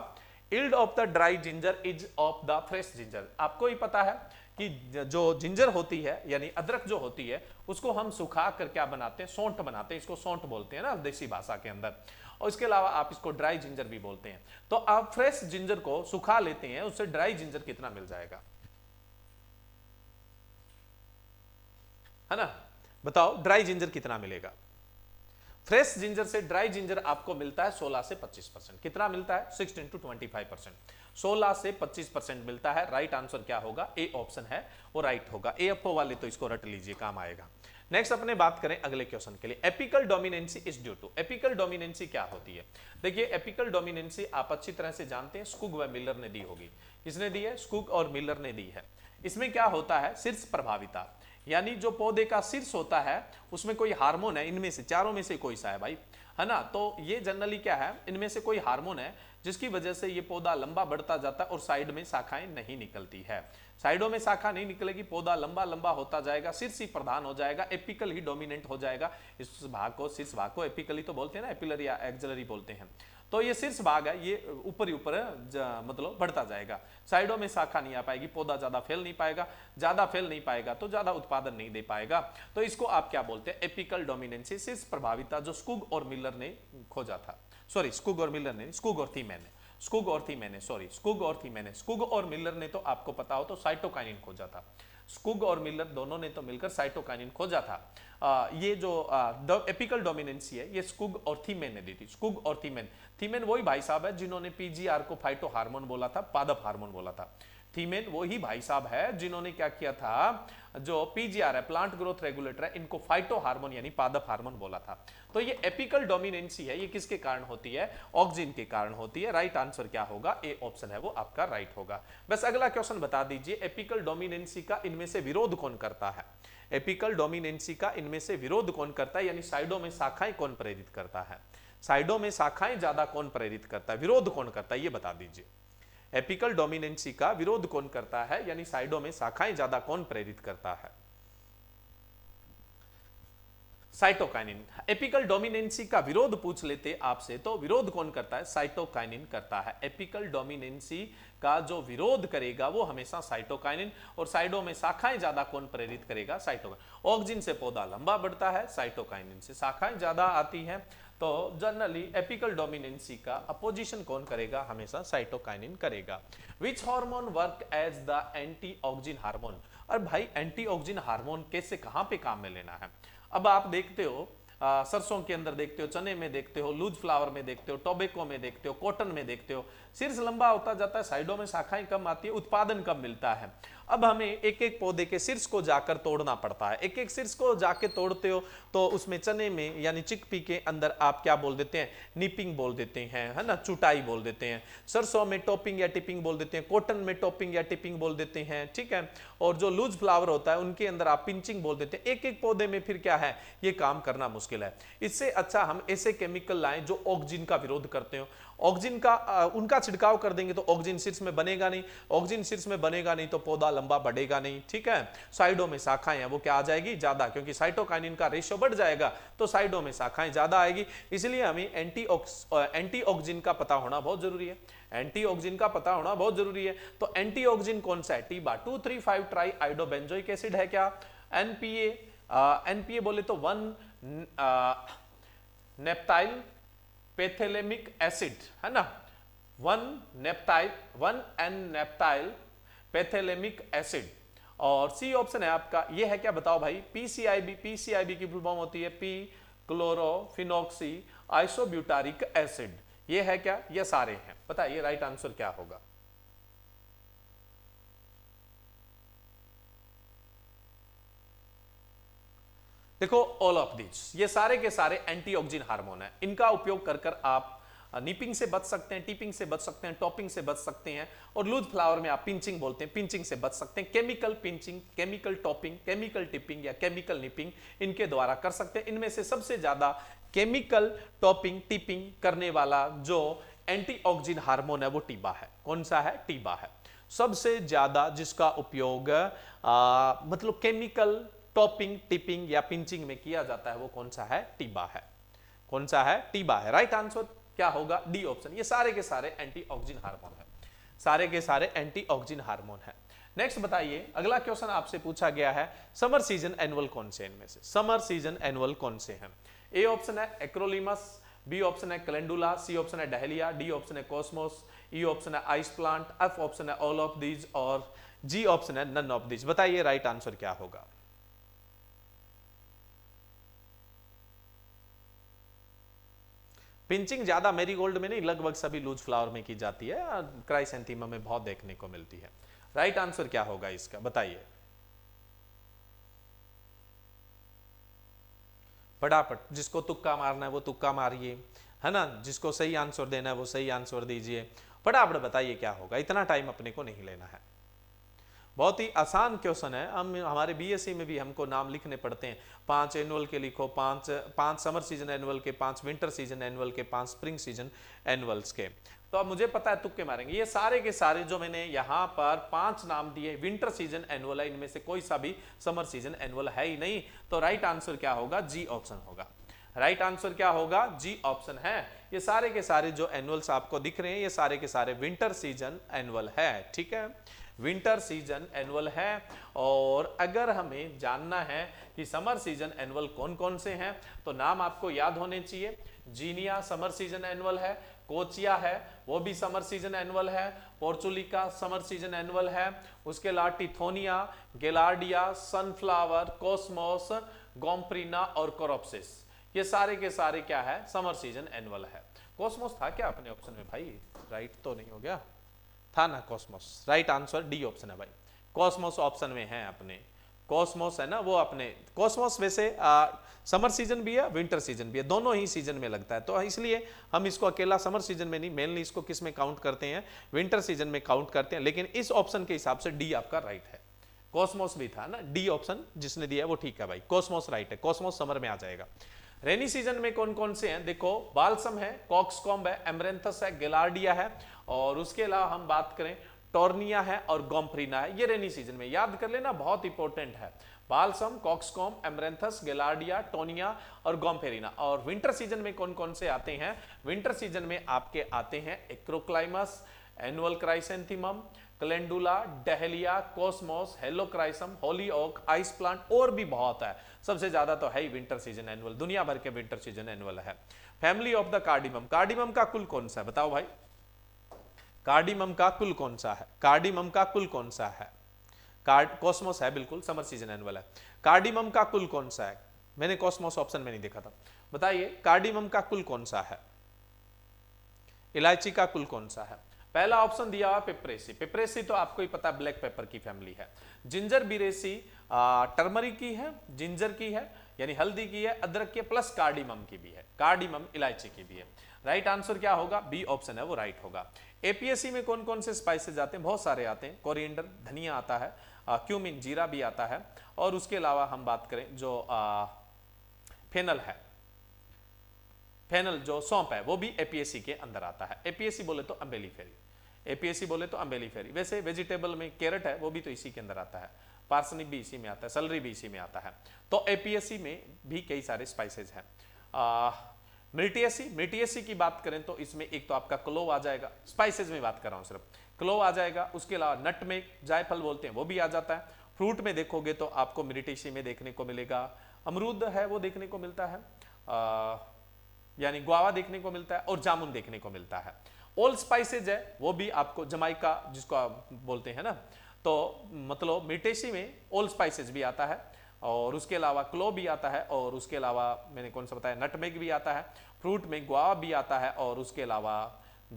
yield of the dry ginger is of the fresh ginger आपको ही पता है कि जो जिंजर होती है यानी अदरक जो होती है उसको हम सुखा कर क्या बनाते हैं सौंठ बनाते हैं इसको सौंठ बोलते हैं ना देसी भाषा के अंदर और इसके अलावा आप इसको ड्राई जिंजर भी बोलते हैं तो आप फ्रेश जिंजर को सुखा लेते हैं उससे ड्राई जिंजर कितना मिल जाएगा है ना बताओ ड्राई जिंजर कितना मिलेगा फ्रेश जिंजर से ड्राई जिंजर आपको मिलता है 16 से 25 परसेंट कितना मिलता है 16 टू 25 परसेंट 16 से 25 परसेंट मिलता है राइट right आंसर क्या होगा ए ऑप्शन है वो राइट right होगा ए एफ वाले तो इसको रट लीजिए काम आएगा नेक्स्ट अपने बात करें अगले क्वेश्चन के लिए apical dominance is due to apical dominance क्या होती है देखिए एपिकल डोमिनेंसी आप अच्छी तरह से जानते हैं स्कूग व मिलर ने दी होगी किसने दी है स्कूग और मिलर ने दी है इसमें क्या होता है शीर्ष प्रभाविता यानी जो पौधे का शीर्ष होता है उसमें कोई हार्मोन है इनमें से चारों में से कोई सा है भाई है ना तो ये जनरली क्या है इनमें से कोई हार्मोन है जिसकी वजह से ये पौधा लंबा बढ़ता जाता है और साइड में शाखाएं नहीं निकलती है साइडों में शाखा नहीं निकलेगी पौधा लंबा लंबा होता जाएगा शीर्ष ही प्रधान हो जाएगा एपिकल ही डोमिनेंट हो जाएगा इस भाग को शीर्ष भाग को एपिकली तो बोलते हैं ना एपिलर या एक्जलरी बोलते हैं तो ये शीर्ष भाग है ये ऊपर ही ऊपर मतलब बढ़ता जाएगा साइडों में शाखा नहीं आ पाएगी पौधा ज्यादा फैल नहीं पाएगा ज्यादा फैल नहीं पाएगा तो ज्यादा उत्पादन नहीं दे पाएगा तो इसको आप क्या बोलते हैं एपिकल डोमिनेंसी शीर्ष प्रभाविता जो स्कूग और मिलर ने खोजा था सॉरी स्कूग और मिलर ने स्कूग और थी मैंने स्कूग और थी मैंने सॉरी स्कूग और थी मैंने स्कूग और मिलर ने तो आपको पता हो तो साइटोकाइनिन खोजा था स्कूग और मिलर दोनों ने तो मिलकर साइटोकाइनिन खोजा था आ, ये जो एपिकल डोमिनेंसी है ये स्कूग और थीमेन ने दी थी स्कूग और थीमेन थीमेन वही भाई साहब है जिन्होंने पीजीआर को फाइटो हार्मोन बोला था पादप हार्मोन बोला था थीमेन वही भाई साहब है जिन्होंने क्या किया था जो पीजीआर है प्लांट ग्रोथ रेगुलेटर है इनको फाइटो हार्मोन यानी पादप हार्मोन बोला था तो ये एपिकल डोमिनेंसी है ये किसके कारण होती है ऑक्सीजन के कारण होती है राइट आंसर क्या होगा ए ऑप्शन है वो आपका राइट होगा बस अगला क्वेश्चन बता दीजिए एपिकल डोमिनेंसी का इनमें से विरोध कौन करता है एपिकल डोमिनेंसी का इनमें से विरोध कौन करता है यानी साइडो में शाखाएं कौन प्रेरित करता है साइडो में शाखाएं ज्यादा कौन प्रेरित करता है विरोध कौन करता है ये बता दीजिए एपिकल डोमिनेंसी का विरोध कौन करता है यानी साइडों में शाखाएं ज्यादा कौन प्रेरित करता है साइटोकाइनिन एपिकल डोमिनेंसी का विरोध पूछ लेते आपसे तो विरोध कौन करता है साइटोकाइनिन करता है एपिकल डोमिनेंसी का जो विरोध करेगा वो हमेशा साइटोकाइनिन और साइडों में शाखाएं ज्यादा कौन प्रेरित करेगा साइटोकाइन ऑक्सिन से पौधा लंबा बढ़ता है साइटोकाइनिन से शाखाएं ज्यादा आती हैं तो जनरली एपिकल डोमिनेंसी का अपोजिशन कौन करेगा हमेशा साइटोकाइनिन करेगा which hormone work as the anti auxin hormone और भाई एंटी ऑक्जिन हार्मोन कैसे कहाँ पे काम में लेना है अब आप देखते हो आ, सरसों के अंदर देखते हो चने में देखते हो लूज फ्लावर में देखते हो टोबेको में देखते हो कॉटन में देखते हो शीर्ष लंबा होता जाता है साइडों में शाखाएं कम आती है उत्पादन कम मिलता है अब हमें एक एक पौधे के शीर्ष को जाकर तोड़ना पड़ता है एक एक शीर्ष को जाके तोड़ते हो तो उसमें चने में यानी चिकपी के अंदर आप क्या बोल देते हैं निपिंग बोल देते हैं है ना चुटाई बोल देते हैं सरसों में टॉपिंग या टिपिंग बोल देते हैं कॉटन में टॉपिंग या टिपिंग बोल देते हैं ठीक है और जो लूज फ्लावर होता है उनके अंदर आप पिंचिंग बोल देते हैं एक एक पौधे में फिर क्या है ये काम करना मुश्किल है इससे अच्छा हम ऐसे केमिकल लाएं जो ऑक्सीजन का विरोध करते हो ऑक्सीजन का उनका छिड़काव कर देंगे तो ऑक्सीजन सिर्स में बनेगा नहीं ऑक्सीजन सिर्स में बनेगा नहीं तो पौधा लंबा बढ़ेगा नहीं ठीक है साइडों में शाखाएं हैं वो क्या आ जाएगी ज्यादा क्योंकि साइटोकाइनिन का रेशो बढ़ जाएगा तो साइडों में शाखाएं ज्यादा आएगी इसलिए हमें एंटी एंटी ऑक्सीजन का पता होना बहुत जरूरी है एंटी ऑक्सीजन का पता होना बहुत जरूरी है तो एंटी ऑक्सीजन कौन सा है TIBA two three five tri iodobenzoic acid है क्या एनपीए एनपीए बोले तो वन नेप्टाइल पेथेलेमिक एसिड है ना one naphthyl one N naphthyl phthalamic acid और सी ऑप्शन है आपका ये है क्या बताओ भाई पीसीआईबी पीसीआईबी की फुल फॉर्म होती है पी क्लोरोफिनोक्सी आइसोब्यूटारिक एसिड ये है क्या ये सारे हैं पता है ये राइट आंसर क्या होगा देखो ऑल ऑफ दिस ये सारे के सारे एंटीऑक्सीजन हार्मोन है इनका उपयोग कर कर आप निपिंग से बच सकते हैं टिपिंग से बच सकते हैं टॉपिंग से बच सकते हैं और लूज फ्लावर में आप पिंचिंग बोलते हैं पिंचिंग से बच सकते हैं chemical pinching chemical topping chemical tipping या केमिकल निपिंग इनके द्वारा कर सकते हैं इनमें से सबसे ज्यादा केमिकल टॉपिंग टिपिंग करने वाला जो एंटीऑक्सीजन हार्मोन है वो टीबा है कौन सा है टीबा है सबसे ज्यादा जिसका उपयोग आ, मतलब केमिकल टॉपिंग टिपिंग या पिंचिंग में किया जाता है वो कौन सा है टीबा है कौन सा है टीबा है राइट right आंसर क्या होगा डी ऑप्शन ये सारे के सारे एंटी ऑक्सीजन हार्मोन है सारे के सारे एंटी ऑक्सीजन हार्मोन है नेक्स्ट बताइए अगला क्वेश्चन आपसे पूछा गया है समर सीजन एनुअल कौन से इनमें से समर सीजन एनुअल कौन से हैं ए ऑप्शन है एक्रोलिमस बी ऑप्शन है कैलेंडुला सी ऑप्शन है डहलिया डी ऑप्शन है कॉस्मोस ई ऑप्शन है आइस प्लांट एफ ऑप्शन है ऑल ऑफ दीज और जी ऑप्शन है नन ऑफ दीज बताइए राइट आंसर क्या होगा पिंचिंग ज़्यादा मेरी गोल्ड में नहीं लगभग सभी लूज फ्लावर में की जाती है क्राइसेंथीमा में बहुत देखने को मिलती है राइट right आंसर क्या होगा इसका बताइए फटाफट जिसको तुक्का मारना है वो तुक्का मारिए है ना जिसको सही आंसर देना है वो सही आंसर दीजिए फटाफट बताइए क्या होगा इतना टाइम अपने को नहीं लेना है बहुत ही आसान क्वेश्चन है हम हमारे बीएससी e में भी हमको नाम लिखने पड़ते हैं पांच एनुअल के लिखो पांच पांच समर सीजन एनुअल के पांच विंटर सीजन एनुअल के पांच स्प्रिंग सीजन एनुअल्स के तो अब मुझे पता है तुक्के मारेंगे ये सारे के सारे जो मैंने यहाँ पर पांच नाम दिए विंटर सीजन एनुअल है इनमें से कोई सा भी समर सीजन एनुअल है ही नहीं तो राइट आंसर क्या होगा जी ऑप्शन होगा राइट आंसर क्या होगा जी ऑप्शन है ये सारे के सारे जो एनुअल्स आपको दिख रहे हैं ये सारे के सारे विंटर सीजन एनुअल है ठीक है विंटर सीजन एनुअल है और अगर हमें जानना है कि समर सीजन एनुअल कौन कौन से हैं तो नाम आपको याद होने चाहिए जीनिया समर सीजन एनुअल है कोचिया है वो भी समर सीजन एनुअल है पोर्चुलिका समर सीजन एनुअल है उसके अलावा टिथोनिया गेलार्डिया सनफ्लावर कोसमोस गोम्प्रीना और कोरोप्सिस ये सारे के सारे क्या है समर सीजन एनुअल है कॉस्मोस था क्या अपने ऑप्शन में भाई राइट तो नहीं हो गया था ना cosmos right answer D option है भाई कॉस्मोस ऑप्शन में है अपने कॉस्मोस है ना वो अपने कॉस्मोस वैसे आ, समर सीजन भी है विंटर सीजन भी है दोनों ही सीजन में लगता है तो इसलिए हम इसको अकेला समर सीजन में नहीं मेनली इसको किस में काउंट करते हैं विंटर सीजन में काउंट करते हैं लेकिन इस ऑप्शन के हिसाब से डी आपका राइट है कॉस्मोस भी था ना डी ऑप्शन जिसने दिया है वो ठीक है भाई कॉस्मोस राइट है कॉस्मोस समर में आ जाएगा रेनी सीजन में कौन कौन से हैं देखो बालसम है कॉक्सकॉम्ब है एमरेंथस है गेलार्डिया है और उसके अलावा हम बात करें टोर्निया है और गॉम्फ्रीना है ये रेनी सीजन में याद कर लेना बहुत इंपॉर्टेंट है बालसम कॉक्सकॉम एमरेंथस गेलार्डिया टोनिया और गॉम्फेरिना और विंटर सीजन में कौन कौन से आते हैं विंटर सीजन में आपके आते हैं acroclinium annual chrysanthemum calendula dahlia cosmos helichrysum hollyhock ice plant और भी बहुत है सबसे ज्यादा तो है ही विंटर सीजन एनुअल दुनिया भर के विंटर सीजन एनुअल है family of the cardamom cardamom का कुल कौन सा है बताओ भाई कार्डिमम का कुल कौन सा है कार्डिमम का कुल कौन सा है कार्ड कॉस्मोस है बिल्कुल समर सीजन एनुअल है कार्डिमम का कुल कौन सा है मैंने कॉस्मोस ऑप्शन में नहीं देखा था बताइए कार्डिमम का कुल कौन सा है इलायची का कुल कौन सा है पहला ऑप्शन दिया हुआ पिपरेसी पिपरेसी तो आपको ही पता है ब्लैक पेपर की फैमिली है जिंजर बिरेसी टर्मरिक की है जिंजर की है यानी हल्दी की है अदरक की प्लस कार्डिमम की भी है कार्डिमम इलायची की भी है राइट आंसर क्या होगा बी ऑप्शन है वो राइट होगा एपीएससी में कौन कौन से स्पाइसेस जाते हैं बहुत सारे आते हैं कोरिएंडर धनिया आता है क्यूमिन जीरा भी आता है और उसके अलावा हम बात करें जो आ, फेनल है फेनल जो सौंप है वो भी एपीएससी के अंदर आता है एपीएससी बोले तो अम्बेली फेरी एपीएससी बोले तो अम्बेली फेरी वैसे वेजिटेबल में कैरेट है वो भी तो इसी के अंदर आता है पार्सनिक भी इसी में आता है सलरी भी इसी में आता है तो एपीएससी में भी कई सारे स्पाइसेज हैं मिल्टीएसी मिल्टीएसी की बात करें तो इसमें एक तो आपका क्लोव आ जाएगा स्पाइसेस में बात कर रहा हूं सिर्फ क्लोव आ जाएगा उसके अलावा नट में जायफल बोलते हैं वो भी आ जाता है फ्रूट में देखोगे तो आपको मिल्टीसी में देखने को मिलेगा अमरूद है वो देखने को मिलता है यानी गुआवा देखने को मिलता है और जामुन देखने को मिलता है ऑल स्पाइसेज है वो भी आपको जमाइका जिसको आप बोलते हैं ना तो मतलब मिटेशी में ऑल स्पाइसेज भी आता है और उसके अलावा क्लो भी आता है और उसके अलावा मैंने कौन सा बताया नटमेग भी आता है फ्रूट में गुआ भी आता है और उसके अलावा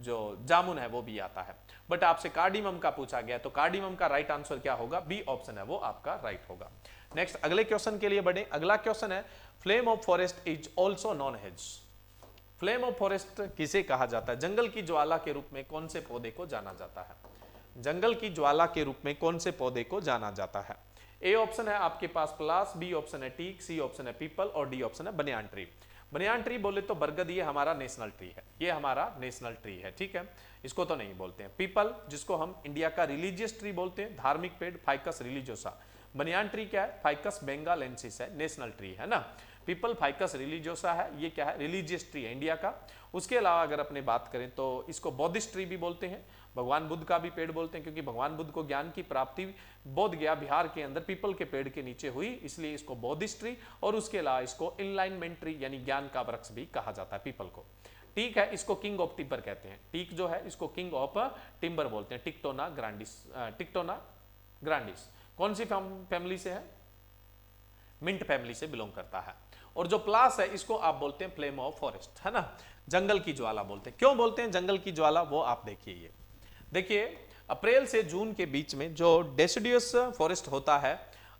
जो जामुन है वो भी आता है बट आपसे कार्डिमम का पूछा गया तो कार्डिमम का राइट आंसर क्या होगा बी ऑप्शन है वो आपका राइट होगा नेक्स्ट अगले क्वेश्चन के लिए बढ़े अगला क्वेश्चन है flame of forest is also known as flame of forest किसे कहा जाता है जंगल की ज्वाला के रूप में कौन से पौधे को जाना जाता है जंगल की ज्वाला के रूप में कौन से पौधे को जाना जाता है ए ऑप्शन है आपके पास प्लास बी ऑप्शन है टीक सी ऑप्शन है पीपल और डी ऑप्शन है बनियान ट्री बनियान ट्री बोले तो बरगद ये हमारा नेशनल ट्री है ये हमारा नेशनल ट्री है ठीक है इसको तो नहीं बोलते हैं पीपल जिसको हम इंडिया का रिलीजियस ट्री बोलते हैं धार्मिक पेड़ फाइकस रिलीजियोसा बनियान ट्री क्या है फाइकस बेंगालेंसिस है नेशनल ट्री है ना पीपल फाइकस रिलीजियोसा है ये क्या है रिलीजियस ट्री है इंडिया का उसके अलावा अगर अपने बात करें तो इसको बौद्धिस्ट ट्री भी बोलते हैं भगवान बुद्ध का भी पेड़ बोलते हैं क्योंकि भगवान बुद्ध को ज्ञान की प्राप्ति बोध गया बिहार के अंदर पीपल के पेड़ के नीचे हुई इसलिए इसको बोधिस्ट्री और उसके अलावा इसको इनलाइनमेंट्री यानी ज्ञान का वृक्ष भी कहा जाता है पीपल को टीक है इसको किंग ऑफ टिम्बर कहते हैं टीक जो है इसको किंग ऑफ टिम्बर बोलते हैं टिकटोना ग्रांडिस टिकटोना ग्रांडिस कौन सी फैमिली से है मिंट फैमिली से बिलोंग करता है और जो प्लास है इसको आप बोलते हैं फ्लेम ऑफ फॉरेस्ट है ना जंगल की ज्वाला बोलते हैं क्यों बोलते हैं जंगल की ज्वाला वो आप देखिए ये देखिए अप्रैल से जून के बीच में जो डेसिडियस फॉरेस्ट होता है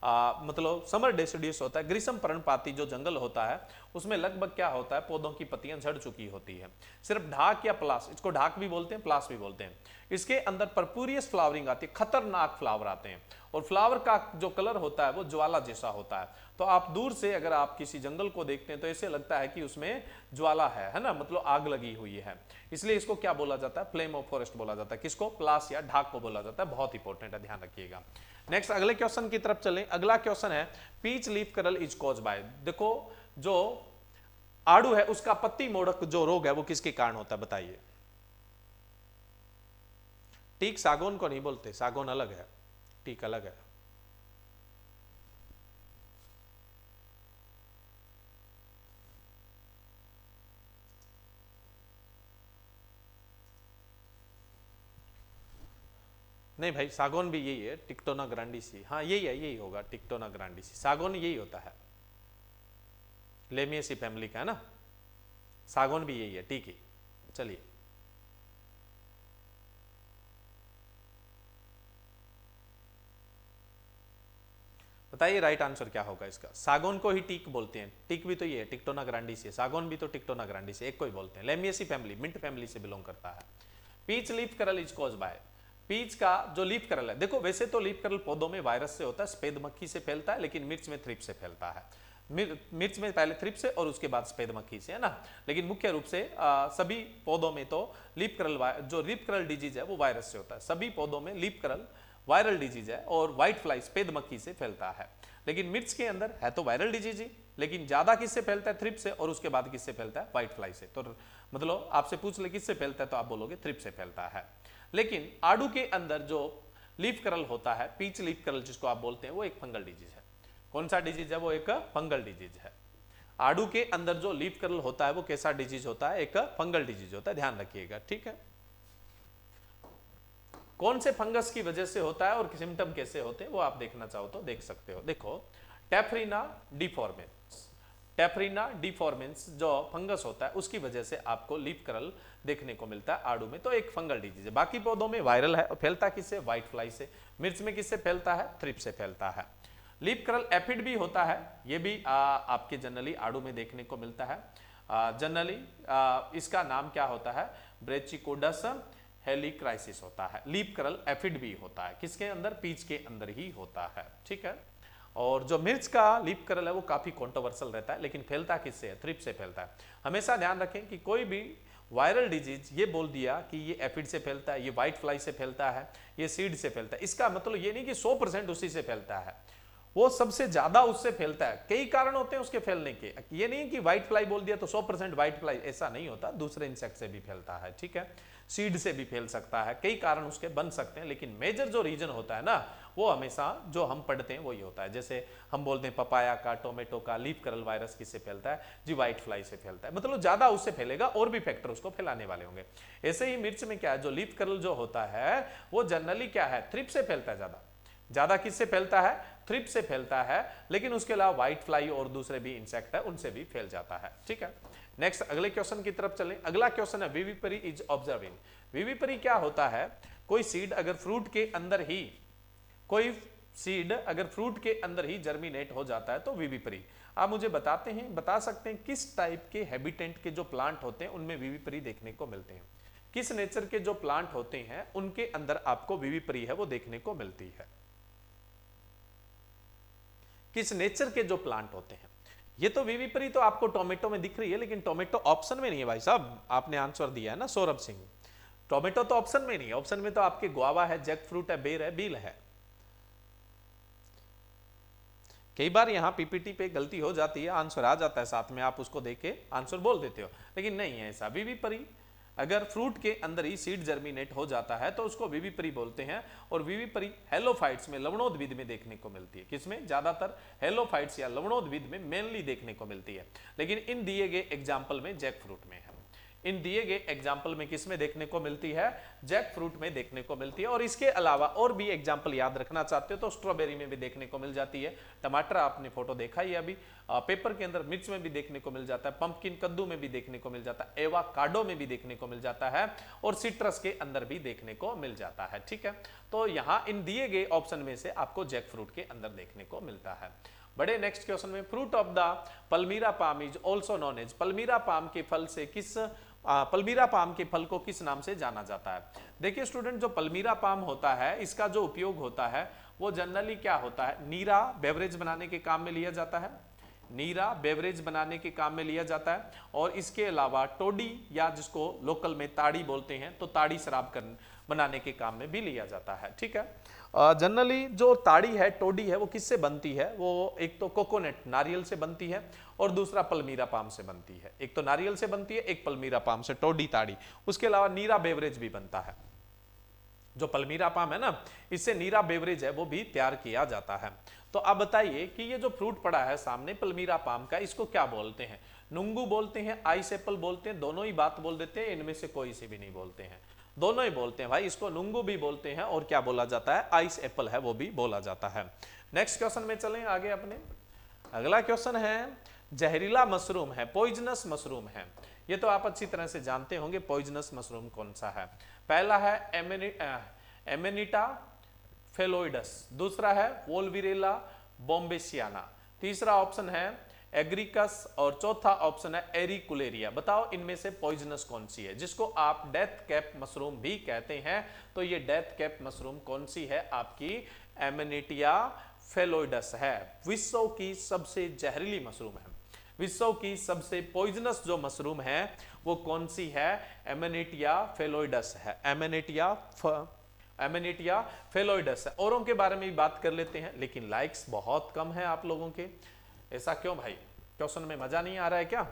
आ, मतलब समर डेसिड्यूस होता है ग्रीष्म पर्णपाती जो जंगल होता है उसमें लगभग क्या होता है पौधों की पत्तियां झड़ चुकी होती है सिर्फ ढाक या प्लास इसको ढाक भी बोलते हैं प्लास भी बोलते हैं इसके अंदर परपूरियस फ्लावरिंग आती है खतरनाक फ्लावर आते हैं और फ्लावर का जो कलर होता है वो ज्वाला जैसा होता है तो आप दूर से अगर आप किसी जंगल को देखते हैं तो ऐसे लगता है कि उसमें ज्वाला है है ना मतलब आग लगी हुई है इसलिए इसको क्या बोला जाता है फ्लेम ऑफ फॉरेस्ट बोला जाता है किसको प्लास या ढाक को बोला जाता है बहुत इंपॉर्टेंट है ध्यान रखिएगा नेक्स्ट अगले क्वेश्चन की तरफ चलें अगला क्वेश्चन है peach leaf curl is cause by देखो जो आड़ू है उसका पत्ती मोड़क जो रोग है वो किसके कारण होता है बताइए टीक सागोन को नहीं बोलते सागोन अलग है टीक अलग है नहीं भाई सागौन भी यही है टिकटोना ग्रांडीसी हाँ यही है यही होगा टिकटोना ग्रांडीसी सागौन यही होता है लेमियसी फैमिली का है ना सागौन भी यही है ठीक है चलिए बताइए राइट आंसर क्या होगा इसका सागौन को ही टीक बोलते हैं टीक भी तो ये है टिकटोना ग्रांडीसी है सागौन भी तो टिकटोना ग्रांडीसी एक को ही बोलते हैं लेमियसी फैमिली मिंट फैमिली से बिलोंग करता है peach leaf curl is cause by peach का जो लीफ करल है देखो वैसे तो लीफ करल पौधों में वायरस से होता है सफेद मक्खी से फैलता है लेकिन मिर्च में थ्रिप से फैलता है मिर्च में पहले थ्रिप से और उसके बाद सफेद मक्खी से है ना लेकिन मुख्य रूप से आ, सभी पौधों में तो लीप करल जो लीप करल डिजीज है वो वायरस से होता है सभी पौधों में लीप करल वायरल डिजीज है और व्हाइट फ्लाई सफेद मक्खी से फैलता है लेकिन मिर्च के अंदर है तो वायरल डिजीज ही लेकिन ज्यादा किससे फैलता है थ्रिप से और उसके बाद किससे फैलता है व्हाइट फ्लाई से तो मतलब आपसे पूछ ले किससे फैलता है तो आप बोलोगे थ्रिप से फैलता है लेकिन आड़ू के अंदर जो लीफ करल होता है पीच लीफ करल जिसको आप बोलते हैं वो एक फंगल डिजीज है कौन सा डिजीज है वो एक फंगल डिजीज है आड़ू के अंदर जो लीफ करल होता है वो कैसा डिजीज होता है एक फंगल डिजीज होता है ध्यान रखिएगा ठीक है कौन से फंगस की वजह से होता है और सिम्टम कैसे होते हैं वो आप देखना चाहो तो देख सकते हो देखो टेफरीना डिफॉर्मेंस टेफरीना डिफॉर्मेंस जो फंगस होता है उसकी वजह से आपको लीफ करल देखने को मिलता है आड़ू में तो एक फंगल डिजीज है बाकी पौधों में वायरल है और फैलता किससे व्हाइट फ्लाई से मिर्च में किससे फैलता है थ्रिप से फैलता है लीप करल एफिड भी होता है ये भी आ, आपके जनरली आड़ू में देखने को मिलता है जनरली इसका नाम क्या होता है ब्रेचिकोडस हेली क्राइसिस होता है लीप करल एफिड भी होता है किसके अंदर पीच के अंदर ही होता है ठीक है और जो मिर्च का लीप करल है वो काफ़ी कॉन्ट्रोवर्सल रहता है लेकिन फैलता किससे है थ्रिप से फैलता है हमेशा ध्यान रखें कि कोई भी वायरल डिजीज ये बोल दिया कि ये एफिड से फैलता है ये व्हाइट फ्लाई से फैलता है ये सीड से फैलता है इसका मतलब ये नहीं कि 100 परसेंट उसी से फैलता है वो सबसे ज्यादा उससे फैलता है कई कारण होते हैं उसके फैलने के ये नहीं कि व्हाइट फ्लाई बोल दिया तो 100 परसेंट व्हाइट फ्लाई ऐसा नहीं होता दूसरे इंसेक्ट से भी फैलता है ठीक है सीड से भी फैल सकता है कई कारण उसके बन सकते हैं लेकिन मेजर जो रीजन होता है ना वो हमेशा जो हम पढ़ते हैं वही होता है जैसे हम बोलते हैं पपाया का टोमेटो का लीफ करल वायरस किससे फैलता है जी व्हाइट फ्लाई से फैलता है मतलब ज़्यादा उससे फैलेगा और भी फैक्टर उसको फैलाने वाले होंगे ऐसे ही मिर्च में क्या है जो लीफ करल जो होता है वो जनरली क्या है थ्रिप से फैलता है ज़्यादा ज़्यादा किससे फैलता है थ्रिप से फैलता है लेकिन उसके अलावा व्हाइट फ्लाई और दूसरे भी इंसेक्ट है उनसे भी फैल जाता है ठीक है नेक्स्ट अगले क्वेश्चन की तरफ चलें अगला क्वेश्चन है विविपरी इज ऑब्जर्विंग विविपरी क्या होता है कोई सीड अगर फ्रूट के अंदर ही कोई सीड अगर फ्रूट के अंदर ही जर्मिनेट हो जाता है तो वीवीपरी आप मुझे बताते हैं बता सकते हैं किस टाइप के हैबिटेंट के जो प्लांट होते हैं उनमें वीवीपरी देखने को मिलते हैं किस नेचर के जो प्लांट होते हैं उनके अंदर आपको वीवीपरी है वो देखने को मिलती है किस नेचर के जो प्लांट होते हैं ये तो वीवीपरी तो आपको टोमेटो में दिख रही है लेकिन टोमेटो ऑप्शन में नहीं है भाई साहब आपने आंसर दिया है ना सौरभ सिंह टोमेटो तो ऑप्शन में नहीं है ऑप्शन में तो आपके गुआवा है जैक फ्रूट है बेर है बिल है कई बार यहाँ पीपीटी पे गलती हो जाती है आंसर आ जाता है साथ में आप उसको देख के आंसर बोल देते हो लेकिन नहीं है ऐसा वीवीपरी अगर फ्रूट के अंदर ही सीड जर्मिनेट हो जाता है तो उसको वीवीपरी बोलते हैं और विविपरी हेलोफाइट्स में लवणोद्विद में देखने को मिलती है किसमें ज्यादातर हेलोफाइट्स या लवणोद्विद में मेनली देखने को मिलती है लेकिन इन दिए गए एग्जाम्पल में जैक फ्रूट में है इन दिए गए एग्जाम्पल में किसमें देखने को मिलती है जैक फ्रूट में देखने को मिलती है और इसके अलावा और भी एग्जाम्पल याद रखना चाहते हो तो स्ट्रॉबेरी में भी देखने को मिल जाती है टमाटर आपने फोटो देखा ही अभी पेपर के अंदर मिर्च में भी देखने को मिल जाता है पंपकिन कद्दू में भी देखने को मिल जाता है एवाकाडो में भी देखने को मिल जाता है और सिट्रस के अंदर भी देखने को मिल जाता है ठीक है तो यहाँ इन दिए गए ऑप्शन में से आपको जैक फ्रूट के अंदर देखने को मिलता है बड़े नेक्स्ट क्वेश्चन में fruit of the palmyra palm is also known as palmyra palm के फल से किस पलमीरा पाम के फल को किस नाम से जाना जाता है देखिए स्टूडेंट जो पलमीरा पाम होता है इसका जो उपयोग होता है वो जनरली क्या होता है नीरा बेवरेज बनाने के काम में लिया जाता है नीरा बेवरेज बनाने के काम में लिया जाता है और इसके अलावा टोडी या जिसको लोकल में ताड़ी बोलते हैं तो ताड़ी शराब कर बनाने के काम में भी लिया जाता है ठीक है जनरली जो ताड़ी है टोडी है वो किससे बनती है वो एक तो कोकोनट नारियल से बनती है और दूसरा पलमीरा पाम से बनती है एक तो नारियल से बनती है एक पलमीरा पाम से टोडी ताड़ी उसके अलावा नीरा बेवरेज भी बनता है जो पलमीरा पाम है ना इससे नीरा बेवरेज है वो भी तैयार किया जाता है तो आप बताइए कि ये जो फ्रूट पड़ा है सामने पलमीरा पाम का इसको क्या बोलते हैं नुंगू बोलते हैं आइस एप्पल बोलते हैं दोनों ही बात बोल देते हैं इनमें से कोई से भी नहीं बोलते हैं दोनों ही बोलते हैं भाई इसको नुंगू भी बोलते हैं और क्या बोला जाता है आइस एप्पल है वो भी बोला जाता है नेक्स्ट क्वेश्चन में चलें आगे अपने अगला क्वेश्चन है जहरीला मशरूम है पॉइजनस मशरूम है ये तो आप अच्छी तरह से जानते होंगे पॉइजनस मशरूम कौन सा है पहला है एमेनिटा फेलोइडस दूसरा है वोलविरेला बॉम्बेसियाना तीसरा ऑप्शन है एग्रीकस और चौथा ऑप्शन है एरिकुलेरिया बताओ इनमें से पॉइजनस कौन सी है जिसको आप डेथ कैप मशरूम भी कहते हैं तो ये डेथ कैप मशरूम कौन सी है आपकी एमिनेटिया फेलोइडस है विश्व की सबसे जहरीली मशरूम है विश्व की सबसे पॉइजनस जो मशरूम है वो कौन सी है एमिनेटिया फेलोइडस है एमनिटिया एमिनेटिया फेलोइडस है औरों के बारे में भी बात कर लेते हैं लेकिन लाइक्स बहुत कम है आप लोगों के ऐसा क्यों भाई क्वेश्चन में मजा नहीं आ रहा है क्या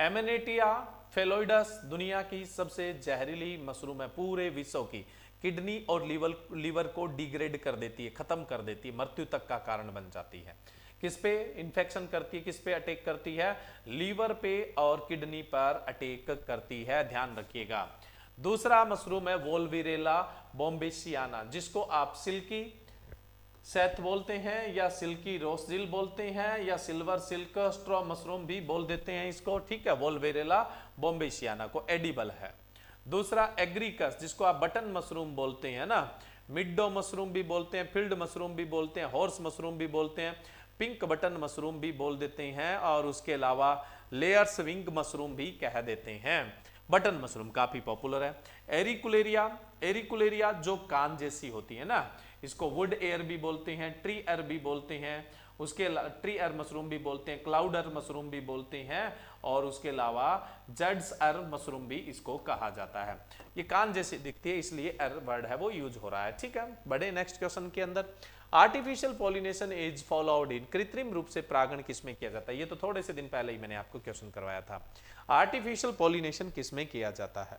एमिनेटिया फेलोइडस दुनिया की सबसे जहरीली मशरूम है पूरे विश्व की किडनी और लीवर लीवर को डिग्रेड कर देती है खत्म कर देती है मृत्यु तक का कारण बन जाती है किस पे इंफेक्शन करती है किस पे अटैक करती है लीवर पे और किडनी पर अटैक करती है ध्यान रखिएगा दूसरा मशरूम है वोलविरेला बॉम्बेसियाना जिसको आप सिल्की सेथ बोलते हैं या सिल्की रोसिल बोलते हैं या सिल्वर सिल्क स्ट्रॉ मशरूम भी बोल देते हैं इसको ठीक है वोलवेरेला बॉम्बेशियाना को एडिबल है दूसरा एग्रीकस जिसको आप बटन मशरूम बोलते हैं ना मिडो मशरूम भी बोलते हैं फील्ड मशरूम भी बोलते हैं हॉर्स मशरूम भी बोलते हैं पिंक बटन मशरूम भी बोल देते हैं और उसके अलावा लेयर्स विंग मशरूम भी कह देते हैं बटन मशरूम काफ़ी पॉपुलर है एरिकुलेरिया एरिकुलेरिया जो कान जैसी होती है ना इसको वुड एयर भी बोलते हैं ट्री एयर भी बोलते हैं उसके ट्री एयर मशरूम भी बोलते हैं क्लाउड एयर मशरूम भी बोलते हैं और उसके अलावा जड्स एयर मशरूम भी इसको कहा जाता है ये कान जैसे दिखती है इसलिए एयर वर्ड है वो यूज हो रहा है ठीक है बड़े नेक्स्ट क्वेश्चन के अंदर artificial pollination is followed in कृत्रिम रूप से प्रागण किसमें किया जाता है ये तो थोड़े से दिन पहले ही मैंने आपको क्वेश्चन करवाया था आर्टिफिशियल पॉलिनेशन किसमें किया जाता है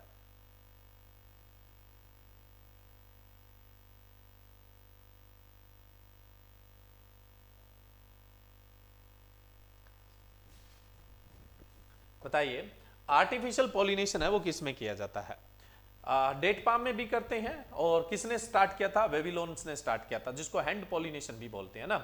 बताइए आर्टिफिशियल पॉलिनेशन है वो किस में किया जाता है डेट पाम में भी करते हैं और किसने स्टार्ट किया था वेविलोन ने स्टार्ट किया था जिसको हैंड पॉलिनेशन भी बोलते हैं ना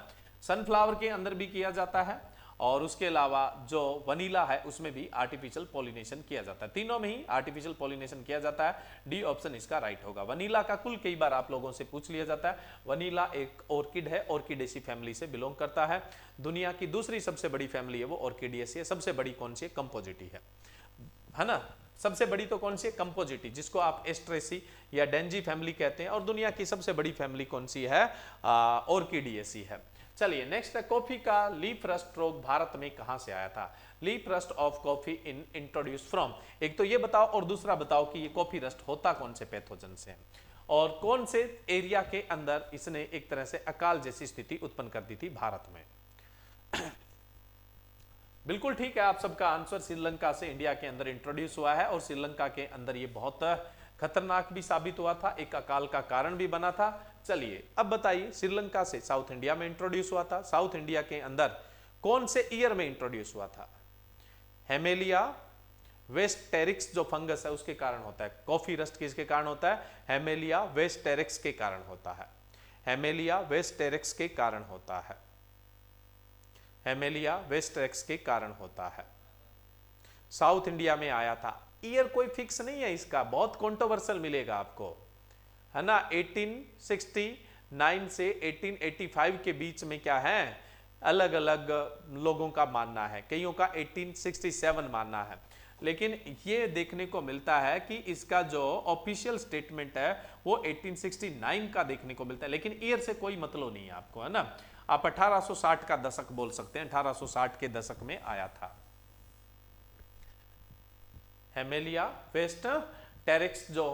सनफ्लावर के अंदर भी किया जाता है और उसके अलावा जो वनीला है उसमें भी आर्टिफिशियल पॉलिनेशन किया जाता है तीनों में ही आर्टिफिशियल पॉलिनेशन किया जाता है डी ऑप्शन इसका राइट होगा वनीला का कुल कई बार आप लोगों से पूछ लिया जाता है वनीला एक ऑर्किड है ऑर्किडेसी फैमिली से बिलोंग करता है दुनिया की दूसरी सबसे बड़ी फैमिली है वो ऑर्किडियसी है सबसे बड़ी कौन सी है कंपोजिटी है है ना सबसे बड़ी तो कौन सी है कंपोजिटी जिसको आप एस्ट्रेसी या डेंजी फैमिली कहते हैं और दुनिया की सबसे बड़ी फैमिली कौन सी है ऑर्किडियसी है चलिए नेक्स्ट है कॉफी का लीफ रस्ट रोग भारत में कहां से आया था leaf rust of coffee in introduce from एक तो ये बताओ और दूसरा बताओ कि ये कॉफी रस्ट होता कौन से पैथोजन से और कौन से एरिया के अंदर इसने एक तरह से अकाल जैसी स्थिति उत्पन्न कर दी थी भारत में बिल्कुल ठीक है आप सबका आंसर श्रीलंका से इंडिया के अंदर इंट्रोड्यूस हुआ है और श्रीलंका के अंदर ये बहुत खतरनाक भी साबित हुआ था एक अकाल का कारण भी बना था चलिए अब बताइए श्रीलंका से साउथ इंडिया में इंट्रोड्यूस हुआ था साउथ इंडिया के अंदर कौन से ईयर में इंट्रोड्यूस हुआ था हेमेलिया वेस्ट टेरिक्स जो फंगस है उसके कारण होता है कॉफी रस्ट किसके कारण होता है हेमेलिया वेस्ट टेरिक्स के कारण होता है हेमेलिया वेस्ट टेरिक्स के कारण होता है हेमेलिया एक्स के कारण होता है साउथ इंडिया में आया था ईयर कोई फिक्स नहीं है इसका बहुत कॉन्ट्रोवर्सल मिलेगा आपको है ना 1869 से 1885 के बीच में क्या है अलग अलग लोगों का मानना है कईयों का 1867 मानना है लेकिन ये देखने को मिलता है कि इसका जो ऑफिशियल स्टेटमेंट है वो 1869 का देखने को मिलता है लेकिन ईयर से कोई मतलब नहीं है आपको है ना आप 1860 का दशक बोल सकते हैं 1860 के दशक में आया था हेमेलिया वेस्ट टेरिक्स जो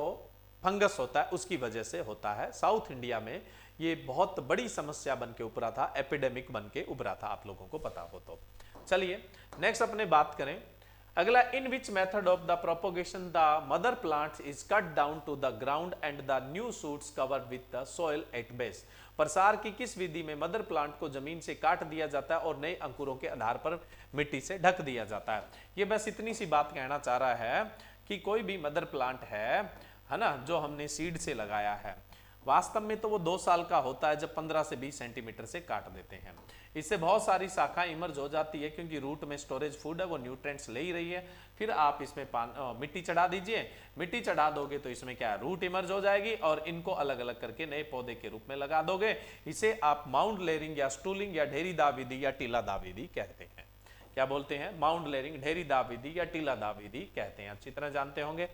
फंगस होता है उसकी वजह से होता है साउथ इंडिया में ये बहुत बड़ी समस्या बन के उभरा था एपिडेमिक बन के उभरा था आप लोगों को पता हो तो चलिए नेक्स्ट अपने बात करें अगला in which method of the propagation the mother plant is cut down to the ground and the new shoots cover with the soil at base प्रसार की किस विधि में मदर प्लांट को जमीन से काट दिया जाता है और नए अंकुरों के आधार पर मिट्टी से ढक दिया जाता है ये बस इतनी सी बात कहना चाह रहा है कि कोई भी मदर प्लांट है है ना जो हमने सीड से लगाया है वास्तव में तो वो दो साल का होता है जब पंद्रह से बीस सेंटीमीटर से काट देते हैं इससे बहुत सारी शाखा इमर्ज हो जाती है क्योंकि रूट में स्टोरेज फूड है वो न्यूट्रेंट्स ले ही रही है फिर आप इसमें पान आ, मिट्टी चढ़ा दीजिए मिट्टी चढ़ा दोगे तो इसमें क्या है रूट इमर्ज हो जाएगी और इनको अलग अलग करके नए पौधे के रूप में लगा दोगे इसे आप माउंट लेरिंग या स्टूलिंग या ढेरी विधि या टीला दा कहते हैं क्या बोलते हैं माउंट लेरिंग ढेरी विधि या टीला दा कहते हैं अच्छी तरह जानते होंगे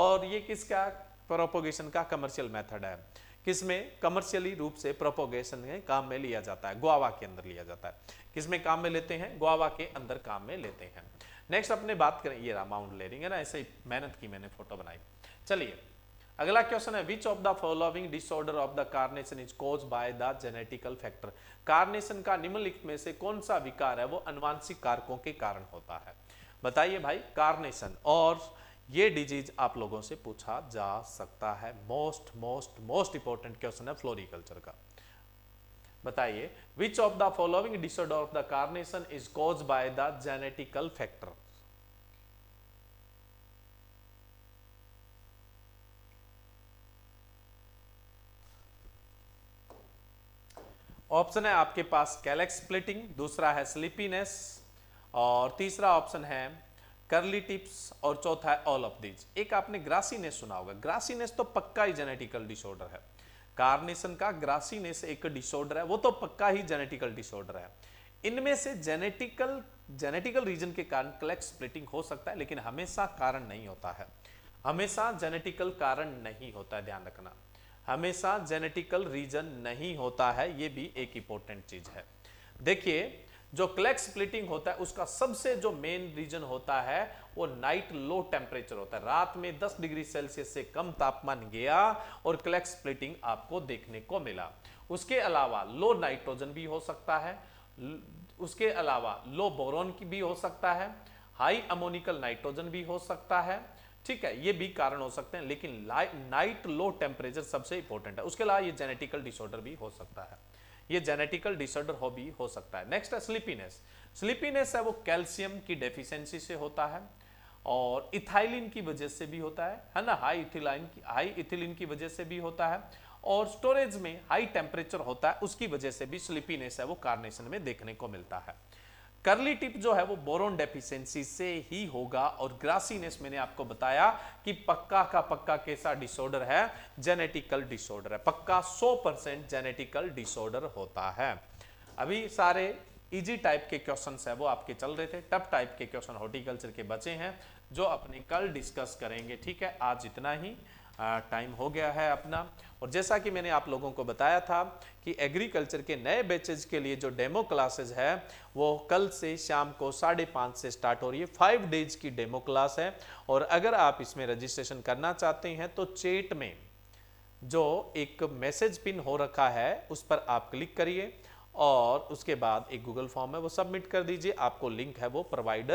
और ये किसका प्रोपोगेशन का कमर्शियल मेथड है किसमें कमर्शियली रूप से प्रोपोगेशन में काम में लिया जाता है गोवा के अंदर लिया जाता है किसमें काम में लेते हैं गोवा के अंदर काम में लेते हैं नेक्स्ट अपने बात करें ये रहा माउंट लेरिंग है ना ऐसे ही मेहनत की मैंने फोटो बनाई चलिए अगला क्वेश्चन है which of the following disorder of the carnation is cause by the genetical factor carnation का निम्नलिखित में से कौन सा विकार है वो अनुवांशिक कारकों के कारण होता है बताइए भाई कार्नेशन और ये डिजीज आप लोगों से पूछा जा सकता है most most most important question है फ्लोरिकल्चर का बताइए which of the following disorder of the carnation is cause by the genetical factor option है आपके पास कैलेक्स स्प्लिटिंग दूसरा है स्लीपीनेस और तीसरा ऑप्शन है करली टिप्स और चौथा है ऑल ऑफ दीज एक आपने ग्रासीनेस सुना होगा ग्रासीनेस तो पक्का ही जेनेटिकल डिसऑर्डर है कार्नेशन का ग्रासीनेस एक डिसऑर्डर है वो तो पक्का ही जेनेटिकल डिसऑर्डर है इनमें से जेनेटिकल जेनेटिकल रीजन के कारण क्लेक्स स्प्लिटिंग हो सकता है लेकिन हमेशा कारण नहीं होता है हमेशा जेनेटिकल कारण नहीं होता है ध्यान रखना हमेशा जेनेटिकल रीजन नहीं होता है ये भी एक इंपॉर्टेंट चीज है देखिए जो क्लैक स्प्लिटिंग होता है उसका सबसे जो मेन रीजन होता है वो नाइट लो टेम्परेचर होता है रात में 10 डिग्री सेल्सियस से कम तापमान गया और क्लैक स्प्लिटिंग आपको देखने को मिला उसके अलावा लो नाइट्रोजन भी हो सकता है उसके अलावा लो बोरोन की भी हो सकता है हाई अमोनिकल नाइट्रोजन भी हो सकता है ठीक है ये भी कारण हो सकते हैं लेकिन नाइट लो टेम्परेचर सबसे इंपॉर्टेंट है उसके अलावा ये जेनेटिकल डिसऑर्डर भी हो सकता है ये जेनेटिकल डिसऑर्डर हो भी हो सकता है नेक्स्ट है स्लीपीनेस स्लीपीनेस है वो कैल्शियम की डेफिशिएंसी से होता है और इथाइलिन की वजह से भी होता है है ना हाई इथिलाइन की हाई इथिलिन की वजह से भी होता है और स्टोरेज में हाई टेम्परेचर होता है उसकी वजह से भी स्लीपीनेस है वो कार्नेशन में देखने को मिलता है करली टिप जो है वो बोरोन डेफिशिएंसी से ही होगा और ग्रासीनेस मैंने आपको बताया कि पक्का का पक्का कैसा डिसऑर्डर है जेनेटिकल डिसऑर्डर है पक्का 100 परसेंट जेनेटिकल डिसऑर्डर होता है अभी सारे इजी टाइप के क्वेश्चन है वो आपके चल रहे थे टफ टाइप के क्वेश्चन हॉर्टिकल्चर के बचे हैं जो अपने कल डिस्कस करेंगे ठीक है आज इतना ही टाइम हो गया है अपना और जैसा कि मैंने आप लोगों को बताया था कि एग्रीकल्चर के नए बैचेज के लिए जो डेमो क्लासेज है वो कल से शाम को साढ़े पाँच से स्टार्ट हो रही है फाइव डेज की डेमो क्लास है और अगर आप इसमें रजिस्ट्रेशन करना चाहते हैं तो चेट में जो एक मैसेज पिन हो रखा है उस पर आप क्लिक करिए और उसके बाद एक गूगल फॉर्म है वो सबमिट कर दीजिए आपको लिंक है वो प्रोवाइड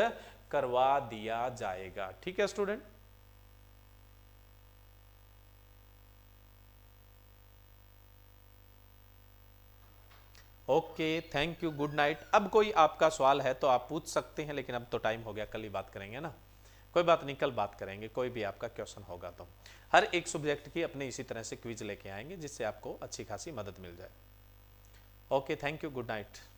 करवा दिया जाएगा ठीक है student okay thank you good night अब कोई आपका सवाल है तो आप पूछ सकते हैं लेकिन अब तो टाइम हो गया कल ही बात करेंगे ना कोई बात नहीं कल बात करेंगे कोई भी आपका क्वेश्चन होगा तो हर एक सब्जेक्ट की अपने इसी तरह से क्विज लेके आएंगे जिससे आपको अच्छी खासी मदद मिल जाए okay thank you good night